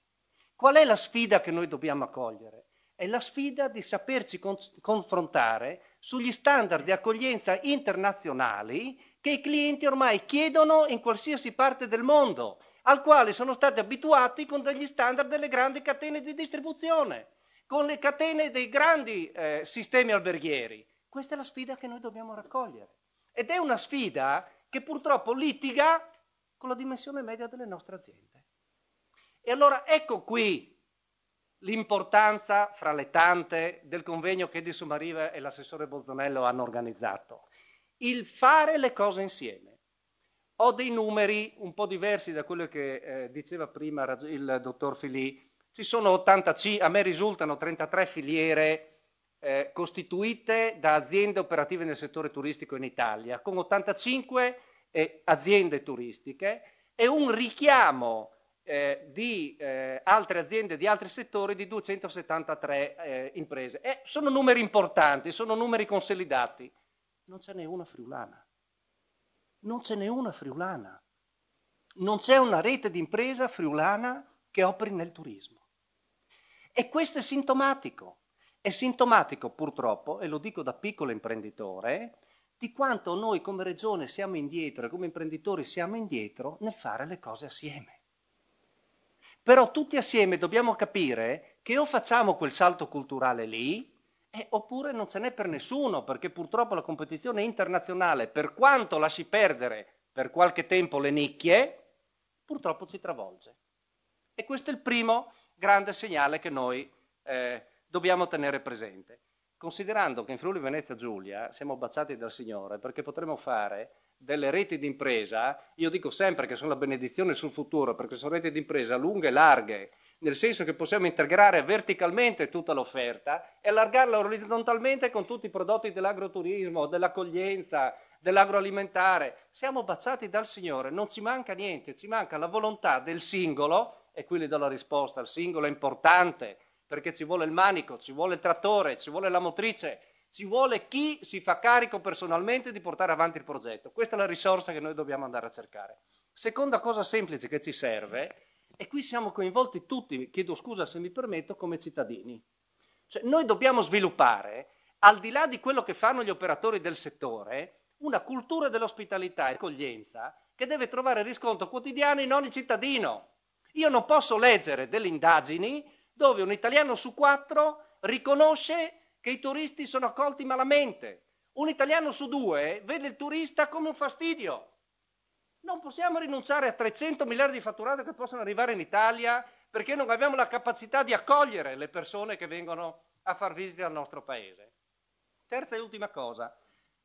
Qual è la sfida che noi dobbiamo accogliere? È la sfida di saperci con- confrontare sugli standard di accoglienza internazionali che i clienti ormai chiedono in qualsiasi parte del mondo, al quale sono stati abituati con degli standard delle grandi catene di distribuzione, con le catene dei grandi eh, sistemi alberghieri. Questa è la sfida che noi dobbiamo raccogliere. Ed è una sfida che purtroppo litiga con la dimensione media delle nostre aziende. E allora ecco qui l'importanza, fra le tante, del convegno che Di Sumariva e l'assessore Bozzonello hanno organizzato. Il fare le cose insieme. Ho dei numeri un po' diversi da quello che eh, diceva prima il dottor Fili. Ci sono 80 a me risultano 33 filiere eh, costituite da aziende operative nel settore turistico in Italia, con 85 e aziende turistiche e un richiamo eh, di eh, altre aziende di altri settori di 273 eh, imprese. E sono numeri importanti, sono numeri consolidati. Non ce n'è una friulana. Non ce n'è una friulana. Non c'è una rete di impresa friulana che operi nel turismo. E questo è sintomatico. È sintomatico purtroppo, e lo dico da piccolo imprenditore, di quanto noi come regione siamo indietro e come imprenditori siamo indietro nel fare le cose assieme. Però tutti assieme dobbiamo capire che o facciamo quel salto culturale lì, eh, oppure non ce n'è per nessuno, perché purtroppo la competizione internazionale, per quanto lasci perdere per qualche tempo le nicchie, purtroppo ci travolge. E questo è il primo grande segnale che noi eh, dobbiamo tenere presente considerando che in Friuli Venezia Giulia siamo baciati dal Signore perché potremo fare delle reti d'impresa, io dico sempre che sono la benedizione sul futuro perché sono reti d'impresa lunghe e larghe, nel senso che possiamo integrare verticalmente tutta l'offerta e allargarla orizzontalmente con tutti i prodotti dell'agroturismo, dell'accoglienza, dell'agroalimentare. Siamo baciati dal Signore, non ci manca niente, ci manca la volontà del singolo, e qui le do la risposta, il singolo è importante, perché ci vuole il manico, ci vuole il trattore, ci vuole la motrice, ci vuole chi si fa carico personalmente di portare avanti il progetto. Questa è la risorsa che noi dobbiamo andare a cercare. Seconda cosa semplice che ci serve, e qui siamo coinvolti tutti, chiedo scusa se mi permetto, come cittadini. Cioè, noi dobbiamo sviluppare, al di là di quello che fanno gli operatori del settore, una cultura dell'ospitalità e accoglienza che deve trovare riscontro quotidiano in ogni cittadino. Io non posso leggere delle indagini dove un italiano su quattro riconosce che i turisti sono accolti malamente. Un italiano su due vede il turista come un fastidio. Non possiamo rinunciare a 300 miliardi di fatturato che possono arrivare in Italia perché non abbiamo la capacità di accogliere le persone che vengono a far visita al nostro paese. Terza e ultima cosa,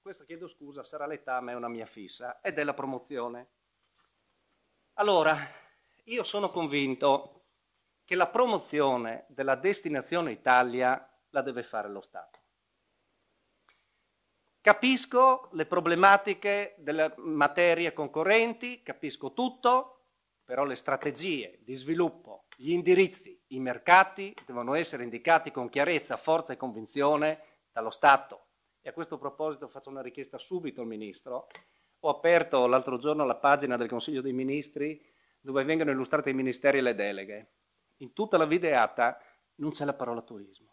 questa chiedo scusa, sarà l'età ma è una mia fissa, ed è la promozione. Allora, io sono convinto che la promozione della destinazione Italia la deve fare lo Stato. Capisco le problematiche delle materie concorrenti, capisco tutto, però le strategie di sviluppo, gli indirizzi, i mercati devono essere indicati con chiarezza, forza e convinzione dallo Stato. E a questo proposito faccio una richiesta subito al Ministro. Ho aperto l'altro giorno la pagina del Consiglio dei Ministri dove vengono illustrate i ministeri e le deleghe in tutta la videata non c'è la parola turismo.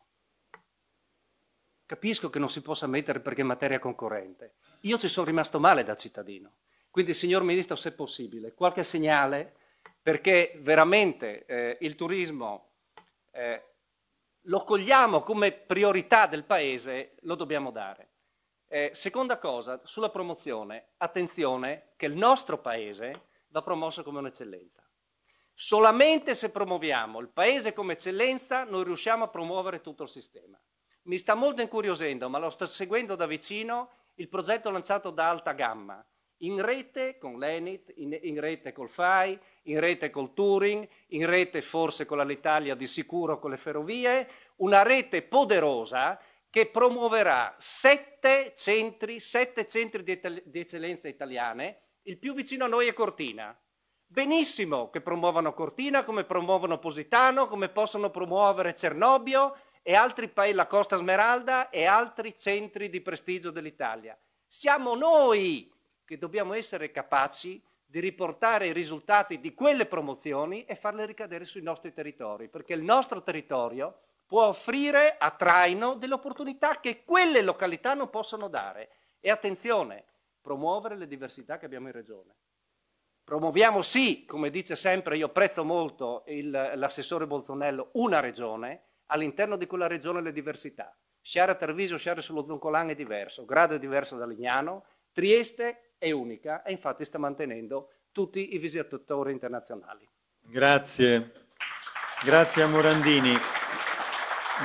Capisco che non si possa mettere perché è materia concorrente. Io ci sono rimasto male da cittadino. Quindi, signor Ministro, se possibile, qualche segnale perché veramente eh, il turismo eh, lo cogliamo come priorità del Paese, lo dobbiamo dare. Eh, seconda cosa, sulla promozione, attenzione che il nostro Paese va promosso come un'eccellenza. Solamente se promuoviamo il paese come eccellenza noi riusciamo a promuovere tutto il sistema. Mi sta molto incuriosendo, ma lo sto seguendo da vicino, il progetto lanciato da Alta Gamma, in rete con l'Enit, in, in rete col FAI, in rete col Turing, in rete forse con l'Italia di sicuro con le ferrovie, una rete poderosa che promuoverà sette centri, sette centri di, di eccellenza italiane, il più vicino a noi è Cortina, Benissimo che promuovano Cortina, come promuovono Positano, come possono promuovere Cernobbio e altri paesi, la Costa Smeralda e altri centri di prestigio dell'Italia. Siamo noi che dobbiamo essere capaci di riportare i risultati di quelle promozioni e farle ricadere sui nostri territori, perché il nostro territorio può offrire a traino delle opportunità che quelle località non possono dare. E attenzione, promuovere le diversità che abbiamo in regione. Promuoviamo sì, come dice sempre, io apprezzo molto il, l'assessore Bolzonello, una regione, all'interno di quella regione le diversità. Sciara Tarviso, Sciara sullo Zoncolan è diverso, Grado è diverso da Lignano, Trieste è unica e infatti sta mantenendo tutti i visitatori internazionali. Grazie, grazie a Morandini.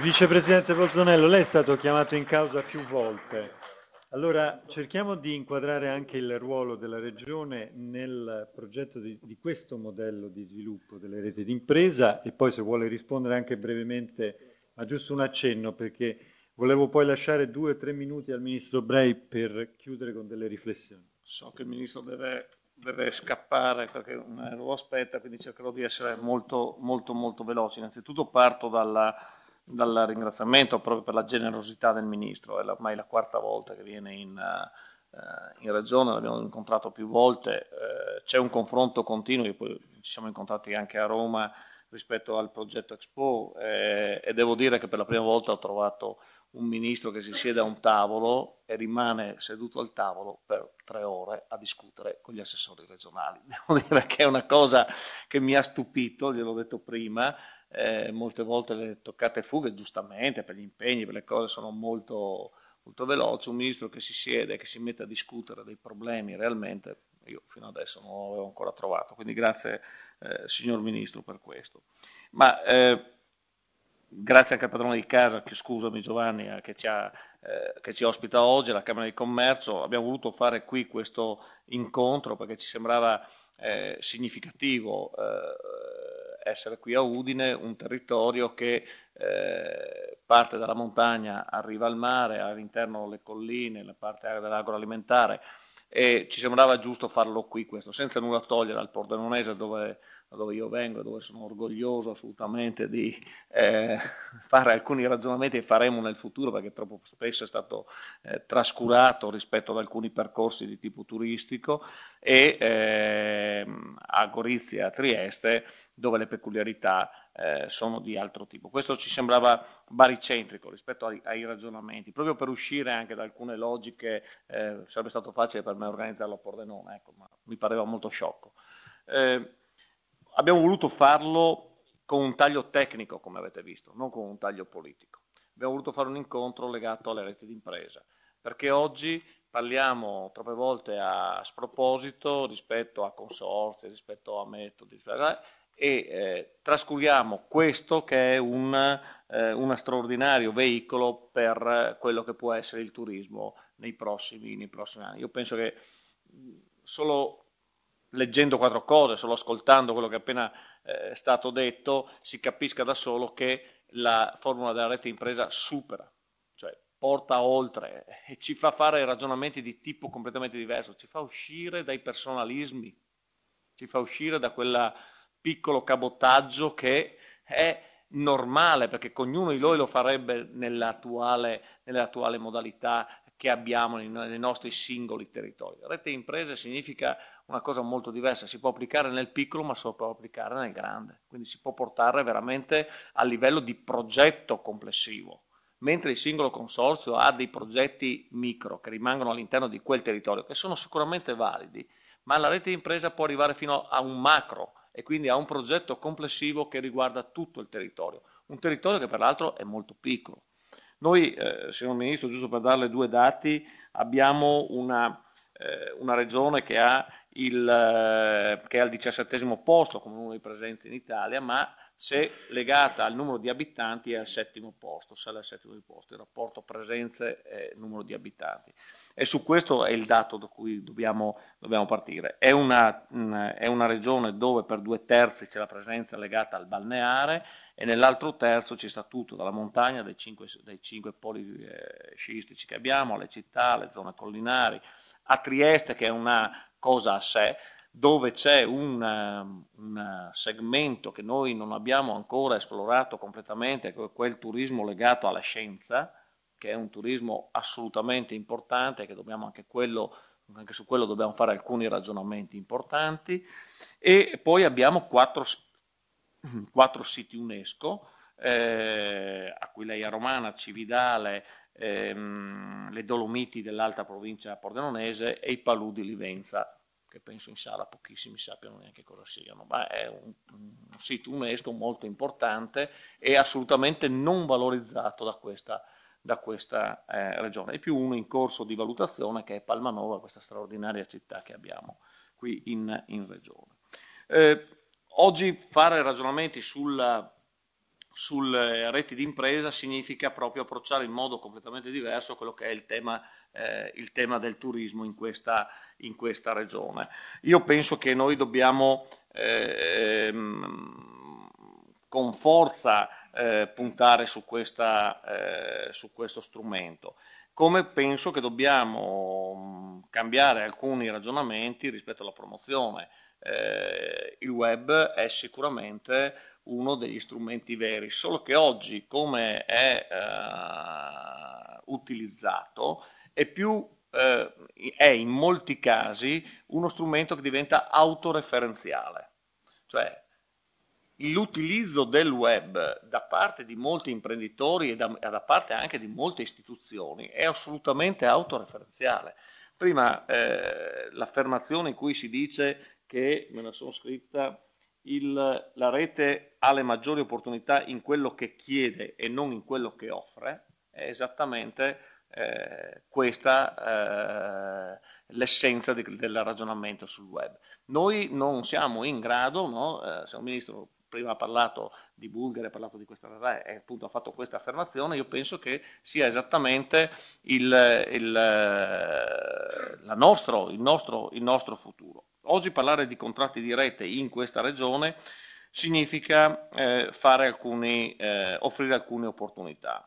Vicepresidente Bolzonello, lei è stato chiamato in causa più volte. Allora cerchiamo di inquadrare anche il ruolo della Regione nel progetto di, di questo modello di sviluppo delle reti d'impresa e poi se vuole rispondere anche brevemente, ma giusto un accenno perché volevo poi lasciare due o tre minuti al Ministro Bray per chiudere con delle riflessioni. So che il Ministro deve deve scappare perché lo aspetta, quindi cercherò di essere molto, molto, molto veloce. Innanzitutto parto dalla, dal ringraziamento proprio per la generosità del ministro, è ormai la quarta volta che viene in, uh, in regione, l'abbiamo incontrato più volte, uh, c'è un confronto continuo, poi ci siamo incontrati anche a Roma rispetto al progetto Expo eh, e devo dire che per la prima volta ho trovato un ministro che si siede a un tavolo e rimane seduto al tavolo per tre ore a discutere con gli assessori regionali. Devo dire che è una cosa che mi ha stupito, gliel'ho detto prima, eh, molte volte le toccate fughe, giustamente per gli impegni, per le cose sono molto, molto veloci, un ministro che si siede, che si mette a discutere dei problemi realmente, io fino adesso non l'avevo ancora trovato, quindi grazie eh, signor Ministro per questo. Ma eh, grazie anche al padrone di casa, che scusami Giovanni, eh, che ci, ha, eh, che ci ospita oggi alla Camera di Commercio, abbiamo voluto fare qui questo incontro perché ci sembrava eh, significativo essere qui a Udine, un territorio che eh, parte dalla montagna, arriva al mare, all'interno le colline, la parte dell'agroalimentare e ci sembrava giusto farlo qui questo, senza nulla togliere al Pordenonese dove da dove io vengo, e dove sono orgoglioso assolutamente di eh, fare alcuni ragionamenti che faremo nel futuro perché troppo spesso è stato eh, trascurato rispetto ad alcuni percorsi di tipo turistico e eh, a Gorizia, a Trieste, dove le peculiarità eh, sono di altro tipo. Questo ci sembrava baricentrico rispetto ai, ai ragionamenti, proprio per uscire anche da alcune logiche, eh, sarebbe stato facile per me organizzarlo a Pordenone, ecco, ma mi pareva molto sciocco. Eh, abbiamo voluto farlo con un taglio tecnico, come avete visto, non con un taglio politico. Abbiamo voluto fare un incontro legato alle reti d'impresa, perché oggi parliamo troppe volte a sproposito rispetto a consorzi, rispetto a metodi, e eh, trascuriamo questo che è un eh, uno straordinario veicolo per quello che può essere il turismo nei prossimi, nei prossimi anni. Io penso che solo leggendo quattro cose, solo ascoltando quello che è appena eh, stato detto, si capisca da solo che la formula della rete impresa supera, cioè porta oltre e ci fa fare ragionamenti di tipo completamente diverso, ci fa uscire dai personalismi, ci fa uscire da quel piccolo cabotaggio che è normale perché ognuno di noi lo farebbe nell'attuale, nell'attuale modalità che abbiamo nei, nostri singoli territori. Rete imprese significa una cosa molto diversa, si può applicare nel piccolo ma si può applicare nel grande, quindi si può portare veramente a livello di progetto complessivo, mentre il singolo consorzio ha dei progetti micro che rimangono all'interno di quel territorio, che sono sicuramente validi, ma la rete impresa può arrivare fino a un macro e quindi a un progetto complessivo che riguarda tutto il territorio, un territorio che peraltro è molto piccolo. Noi, eh, signor Ministro, giusto per darle due dati, abbiamo una, eh, una regione che, il, eh, che è al diciassettesimo posto come numero di presenze in Italia, ma se legata al numero di abitanti è al settimo posto, sale al settimo posto, il rapporto presenze e numero di abitanti. E su questo è il dato da cui dobbiamo, dobbiamo partire. È una, mh, è una regione dove per due terzi c'è la presenza legata al balneare, e nell'altro terzo ci sta tutto, dalla montagna, dai cinque, dai cinque poli eh, sciistici che abbiamo, alle città, alle zone collinari, a Trieste che è una cosa a sé, dove c'è un, ehm, un, segmento che noi non abbiamo ancora esplorato completamente, quel turismo legato alla scienza, che è un turismo assolutamente importante, che dobbiamo anche, quello, anche su quello dobbiamo fare alcuni ragionamenti importanti, e poi abbiamo quattro Mm-hmm. quattro siti UNESCO, eh, Aquileia Romana, Cividale, ehm, le Dolomiti dell'alta provincia pordenonese e i paludi Livenza, che penso in sala pochissimi sappiano neanche cosa siano, ma è un, un sito UNESCO molto importante e assolutamente non valorizzato da questa, da questa eh, regione, e più uno in corso di valutazione che è Palmanova, questa straordinaria città che abbiamo qui in, in regione. Eh, oggi fare ragionamenti sulla, sulle eh, reti di impresa significa proprio approcciare in modo completamente diverso quello che è il tema, eh, il tema del turismo in questa, in questa, regione. Io penso che noi dobbiamo eh, con forza eh, puntare su, questa, eh, su questo strumento come penso che dobbiamo mm, cambiare alcuni ragionamenti rispetto alla promozione eh, il web è sicuramente uno degli strumenti veri, solo che oggi come è eh, utilizzato è più eh, è in molti casi uno strumento che diventa autoreferenziale, cioè l'utilizzo del web da parte di molti imprenditori e da, da parte anche di molte istituzioni è assolutamente autoreferenziale. Prima eh, l'affermazione in cui si dice che me la sono scritta, il, la rete ha le maggiori opportunità in quello che chiede e non in quello che offre, è esattamente eh, questa eh, l'essenza del ragionamento sul web. Noi non siamo in grado, no? eh, siamo ministro prima ha parlato di Bulgari, ha parlato di questa realtà eh, e eh, appunto ha fatto questa affermazione, io penso che sia esattamente il, il, eh, nostro, il, nostro, il nostro futuro. Oggi parlare di contratti di rete in questa regione significa eh, alcuni, eh, offrire alcune opportunità.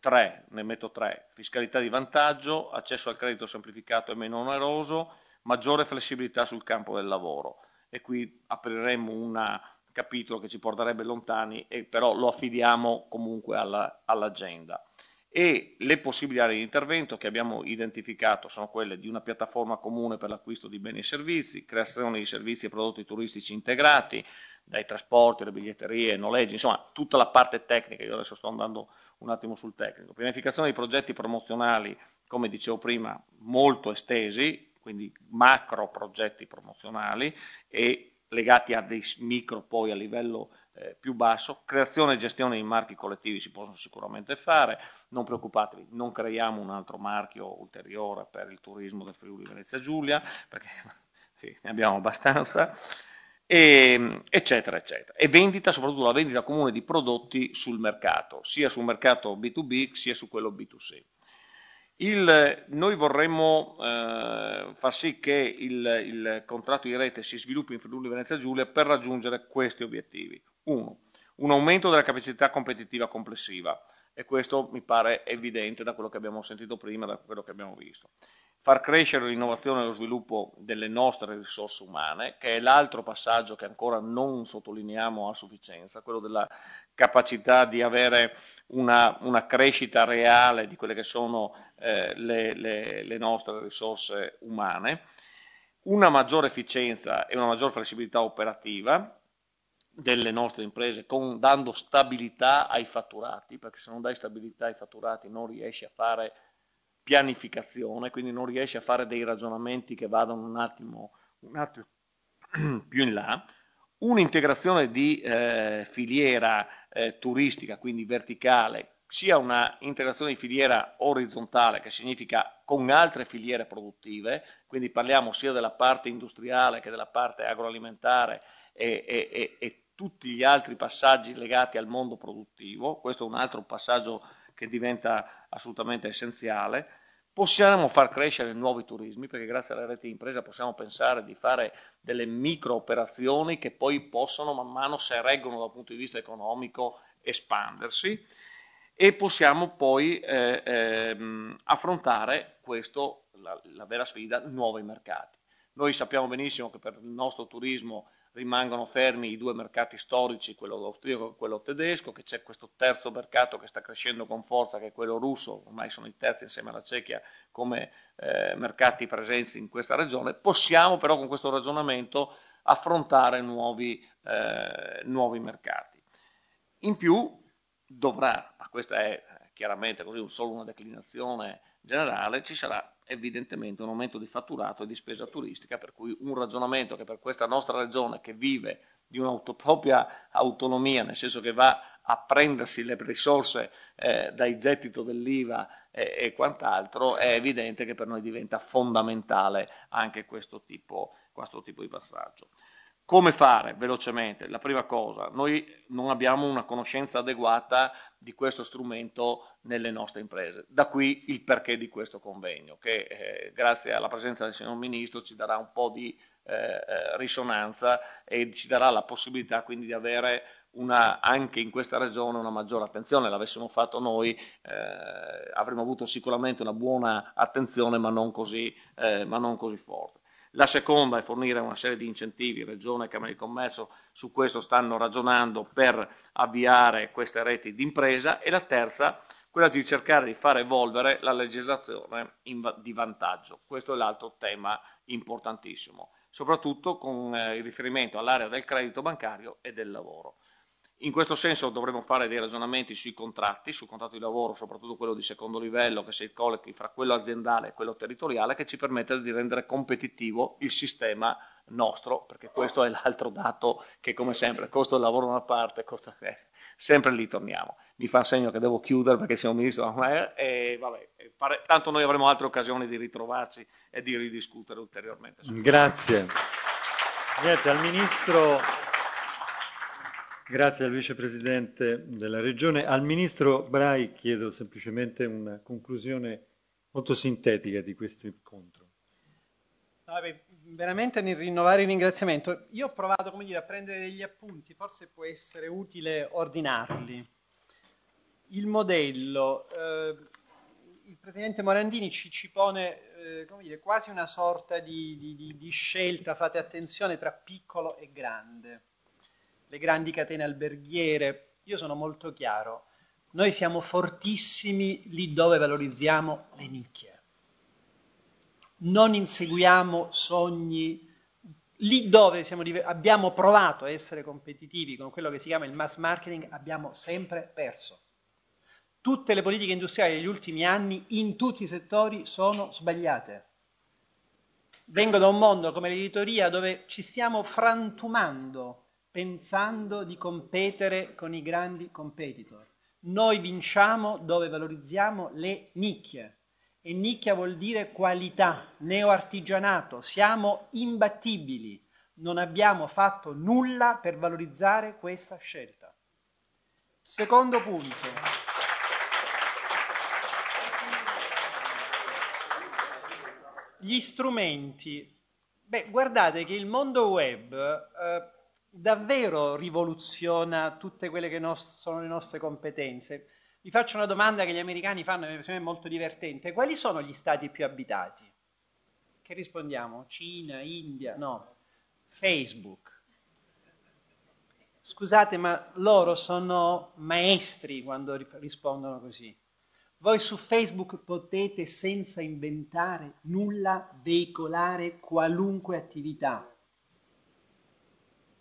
Tre, ne metto tre, fiscalità di vantaggio, accesso al credito semplificato e meno oneroso, maggiore flessibilità sul campo del lavoro. E qui apriremo una, capitolo che ci porterebbe lontani, e però lo affidiamo comunque alla, all'agenda. E le aree di intervento che abbiamo identificato sono quelle di una piattaforma comune per l'acquisto di beni e servizi, creazione di servizi e prodotti turistici integrati, dai trasporti, alle biglietterie, noleggi, insomma tutta la parte tecnica, io adesso sto andando un attimo sul tecnico, pianificazione di progetti promozionali, come dicevo prima, molto estesi, quindi macro progetti promozionali e legati a dei micro poi a livello eh, più basso, creazione e gestione di marchi collettivi si possono sicuramente fare, non preoccupatevi, non creiamo un altro marchio ulteriore per il turismo del Friuli Venezia Giulia, perché sì, ne abbiamo abbastanza, e, ehm, eccetera, eccetera. E vendita, soprattutto la vendita comune di prodotti sul mercato, sia sul mercato B2B sia su quello B2C. Il, noi vorremmo eh, far sì che il, il, contratto di rete si sviluppi in Friuli Venezia Giulia per raggiungere questi obiettivi. Uno, un aumento della capacità competitiva complessiva e questo mi pare evidente da quello che abbiamo sentito prima, da quello che abbiamo visto. Far crescere l'innovazione e lo sviluppo delle nostre risorse umane, che è l'altro passaggio che ancora non sottolineiamo a sufficienza, quello della capacità di avere una, una crescita reale di quelle che sono eh, le, le, le nostre risorse umane, una maggiore efficienza e una maggiore flessibilità operativa delle nostre imprese con, dando stabilità ai fatturati, perché se non dai stabilità ai fatturati non riesci a fare pianificazione, quindi non riesci a fare dei ragionamenti che vadano un attimo, un attimo più in là, un'integrazione di eh, filiera eh, turistica, quindi verticale, sia una integrazione di filiera orizzontale, che significa con altre filiere produttive, quindi parliamo sia della parte industriale che della parte agroalimentare e, e, e tutti gli altri passaggi legati al mondo produttivo, questo è un altro passaggio che diventa assolutamente essenziale. Possiamo far crescere nuovi turismi perché grazie alla rete di impresa possiamo pensare di fare delle micro operazioni che poi possono man mano, se reggono dal punto di vista economico, espandersi e possiamo poi eh, ehm, affrontare questo, la, la, vera sfida, nuovi mercati. Noi sappiamo benissimo che per il nostro turismo rimangono fermi i due mercati storici, quello austriaco e quello tedesco, che c'è questo terzo mercato che sta crescendo con forza, che è quello russo, ormai sono i terzi insieme alla Cechia come eh, mercati presenti in questa regione. Possiamo però con questo ragionamento affrontare nuovi, eh, nuovi mercati. In più dovrà, ma questa è eh, chiaramente così solo una declinazione generale, ci sarà evidentemente un aumento di fatturato e di spesa turistica, per cui un ragionamento che per questa nostra regione che vive di una propria autonomia, nel senso che va a prendersi le risorse eh, dai gettito dell'IVA e, e, quant'altro, è evidente che per noi diventa fondamentale anche questo tipo, questo tipo di passaggio. Come fare? Velocemente, la prima cosa, noi non abbiamo una conoscenza adeguata di questo strumento nelle nostre imprese. Da qui il perché di questo convegno, che eh, grazie alla presenza del signor Ministro ci darà un po' di eh, eh risonanza e ci darà la possibilità quindi di avere una, anche in questa regione una maggiore attenzione. L'avessimo fatto noi eh, avremmo avuto sicuramente una buona attenzione, ma non così, eh, ma non così forte. La seconda è fornire una serie di incentivi, Regione e Camera di Commercio su questo stanno ragionando per avviare queste reti d'impresa e la terza quella di cercare di far evolvere la legislazione in, di vantaggio. Questo è l'altro tema importantissimo, soprattutto con eh, riferimento all'area del credito bancario e del lavoro. In questo senso dovremo fare dei ragionamenti sui contratti, sul contratto di lavoro, soprattutto quello di secondo livello, che si collochi fra quello aziendale e quello territoriale, che ci permetta di rendere competitivo il sistema nostro, perché questo è l'altro dato che come sempre, costo del lavoro da una parte, costo... Eh, sempre lì torniamo. Mi fa segno che devo chiudere perché siamo ministro, eh, vabbè, pare... tanto noi avremo altre occasioni di ritrovarci e di ridiscutere ulteriormente. Grazie. Niente, al ministro Grazie al vicepresidente della Regione. Al ministro Brai chiedo semplicemente una conclusione molto sintetica di questo incontro. Ah, beh, veramente nel rinnovare il ringraziamento, io ho provato dire, a prendere degli appunti, forse può essere utile ordinarli. Il modello, eh, il presidente Morandini ci, ci pone eh, dire, quasi una sorta di, di, di, di scelta, fate attenzione, tra piccolo e grande le grandi catene alberghiere. Io sono molto chiaro, noi siamo fortissimi lì dove valorizziamo le nicchie. Non inseguiamo sogni lì dove siamo, abbiamo provato a essere competitivi con quello che si chiama il mass marketing, abbiamo sempre perso. Tutte le politiche industriali degli ultimi anni in tutti i settori sono sbagliate. Vengo da un mondo come l'editoria dove ci stiamo frantumando pensando di competere con i grandi competitor. Noi vinciamo dove valorizziamo le nicchie e nicchia vuol dire qualità, neoartigianato, siamo imbattibili, non abbiamo fatto nulla per valorizzare questa scelta. Secondo punto. Gli strumenti. Beh, guardate che il mondo web eh, davvero rivoluziona tutte quelle che nos- sono le nostre competenze. Vi faccio una domanda che gli americani fanno, che è molto divertente. Quali sono gli stati più abitati? Che rispondiamo? Cina, India? No. Facebook. Scusate, ma loro sono maestri quando ri- rispondono così. Voi su Facebook potete senza inventare nulla veicolare qualunque attività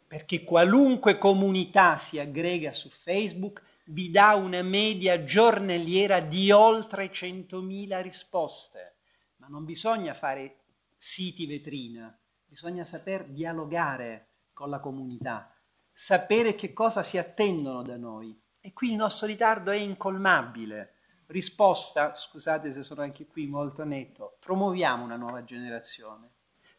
perché qualunque comunità si aggrega su Facebook vi dà una media giornaliera di oltre 100.000 risposte, ma non bisogna fare siti vetrina, bisogna saper dialogare con la comunità, sapere che cosa si attendono da noi. E qui il nostro ritardo è incolmabile. Risposta, scusate se sono anche qui molto netto, promuoviamo una nuova generazione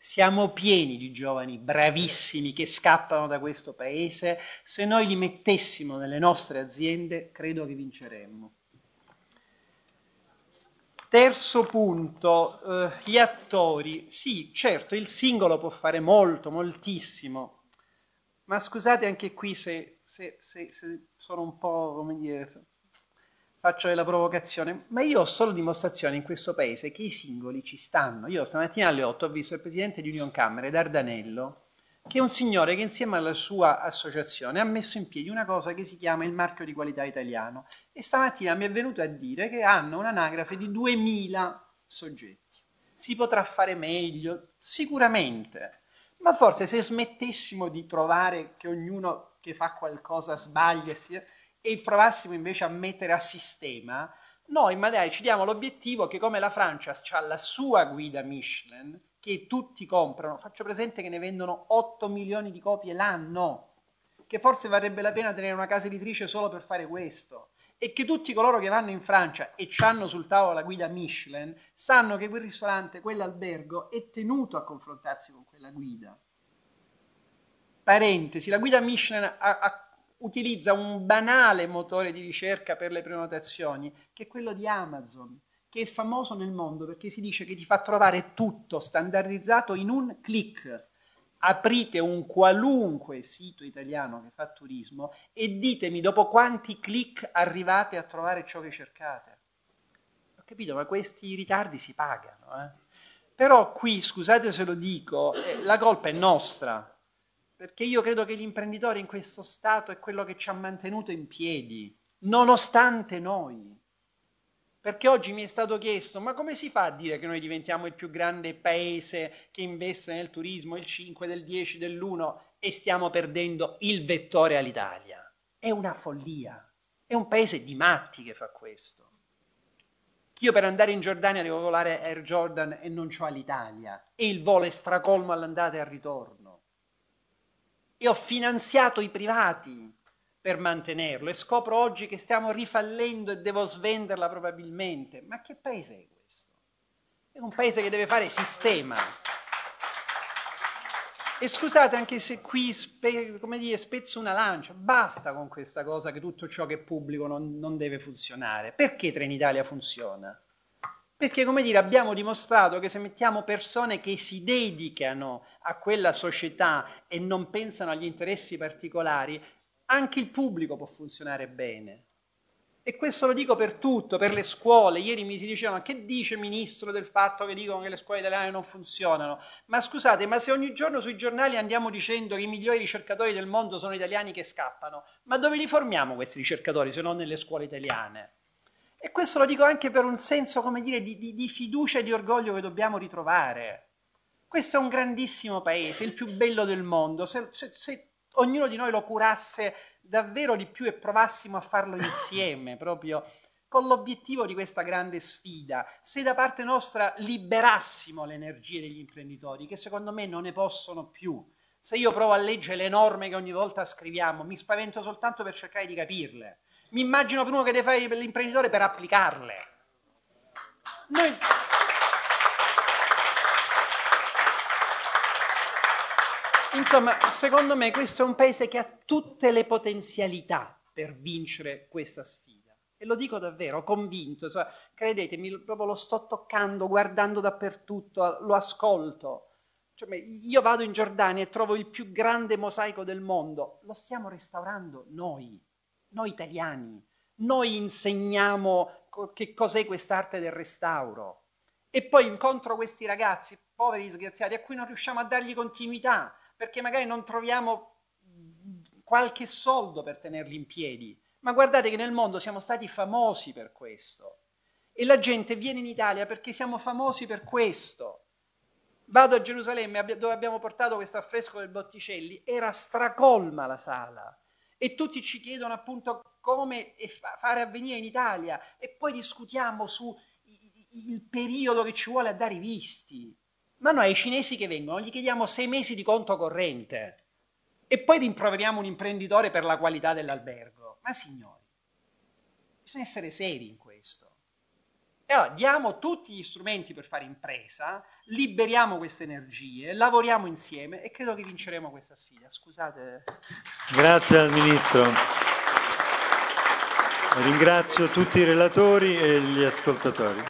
siamo pieni di giovani bravissimi che scappano da questo paese, se noi li mettessimo nelle nostre aziende credo che vinceremmo. Terzo punto, eh, gli attori. Sì, certo, il singolo può fare molto, moltissimo, ma scusate anche qui se, se, se, se sono un po', come dire, faccio della provocazione, ma io ho solo dimostrazione in questo paese che i singoli ci stanno. Io stamattina alle 8 ho visto il presidente di Union Camere, Dardanello, che è un signore che insieme alla sua associazione ha messo in piedi una cosa che si chiama il marchio di qualità italiano e stamattina mi è venuto a dire che hanno un'anagrafe di 2000 soggetti. Si potrà fare meglio, sicuramente, ma forse se smettessimo di trovare che ognuno che fa qualcosa sbaglia, si e provassimo invece a mettere a sistema, noi magari ci diamo l'obiettivo che come la Francia ha la sua guida Michelin, che tutti comprano, faccio presente che ne vendono 8 milioni di copie l'anno, che forse varrebbe la pena tenere una casa editrice solo per fare questo, e che tutti coloro che vanno in Francia e hanno sul tavolo la guida Michelin sanno che quel ristorante, quell'albergo è tenuto a confrontarsi con quella guida. Parentesi, la guida Michelin ha, ha utilizza un banale motore di ricerca per le prenotazioni, che è quello di Amazon, che è famoso nel mondo perché si dice che ti fa trovare tutto standardizzato in un clic. Aprite un qualunque sito italiano che fa turismo e ditemi dopo quanti clic arrivate a trovare ciò che cercate. Ho capito, ma questi ritardi si pagano. Eh? Però qui, scusate se lo dico, eh, la colpa è nostra, perché io credo che l'imprenditore in questo stato è quello che ci ha mantenuto in piedi, nonostante noi. Perché oggi mi è stato chiesto, ma come si fa a dire che noi diventiamo il più grande paese che investe nel turismo, il 5, del 10, dell'1 e stiamo perdendo il vettore all'Italia? È una follia, è un paese di matti che fa questo. Io per andare in Giordania devo volare Air Jordan e non ho all'Italia e il volo è stracolmo all'andata e al ritorno e ho finanziato i privati per mantenerlo e scopro oggi che stiamo rifallendo e devo svenderla probabilmente. Ma che paese è questo? È un paese che deve fare sistema. E scusate anche se qui spe, dire, spezzo una lancia, basta con questa cosa che tutto ciò che è pubblico non, non deve funzionare. Perché Trenitalia funziona? Perché, come dire, abbiamo dimostrato che se mettiamo persone che si dedicano a quella società e non pensano agli interessi particolari, anche il pubblico può funzionare bene. E questo lo dico per tutto, per le scuole. Ieri mi si diceva, che dice il ministro del fatto che dicono che le scuole italiane non funzionano? Ma scusate, ma se ogni giorno sui giornali andiamo dicendo che i migliori ricercatori del mondo sono italiani che scappano, ma dove li formiamo questi ricercatori se non nelle scuole italiane? E questo lo dico anche per un senso, come dire, di, di, di fiducia e di orgoglio che dobbiamo ritrovare. Questo è un grandissimo paese, il più bello del mondo. Se, se, se ognuno di noi lo curasse davvero di più e provassimo a farlo insieme, proprio con l'obiettivo di questa grande sfida, se da parte nostra liberassimo le energie degli imprenditori, che secondo me non ne possono più, se io provo a leggere le norme che ogni volta scriviamo, mi spavento soltanto per cercare di capirle mi immagino uno che deve fare l'imprenditore per applicarle. Noi... Insomma, secondo me questo è un paese che ha tutte le potenzialità per vincere questa sfida. E lo dico davvero, convinto, cioè, credetemi, proprio lo sto toccando, guardando dappertutto, lo ascolto. Cioè, io vado in Giordania e trovo il più grande mosaico del mondo, lo stiamo restaurando noi noi italiani, noi insegniamo co- che cos'è quest'arte del restauro. E poi incontro questi ragazzi, poveri disgraziati, a cui non riusciamo a dargli continuità, perché magari non troviamo qualche soldo per tenerli in piedi. Ma guardate che nel mondo siamo stati famosi per questo. E la gente viene in Italia perché siamo famosi per questo. Vado a Gerusalemme dove abbiamo portato questo affresco del Botticelli, era stracolma la sala e tutti ci chiedono appunto come fare avvenire in Italia e poi discutiamo sul periodo che ci vuole a dare i visti. Ma noi ai cinesi che vengono gli chiediamo sei mesi di conto corrente e poi rimproveriamo un imprenditore per la qualità dell'albergo. Ma signori, bisogna essere seri in questo. E allora diamo tutti gli strumenti per fare impresa, liberiamo queste energie, lavoriamo insieme e credo che vinceremo questa sfida. Scusate. Grazie al Ministro. Ringrazio tutti i relatori e gli ascoltatori.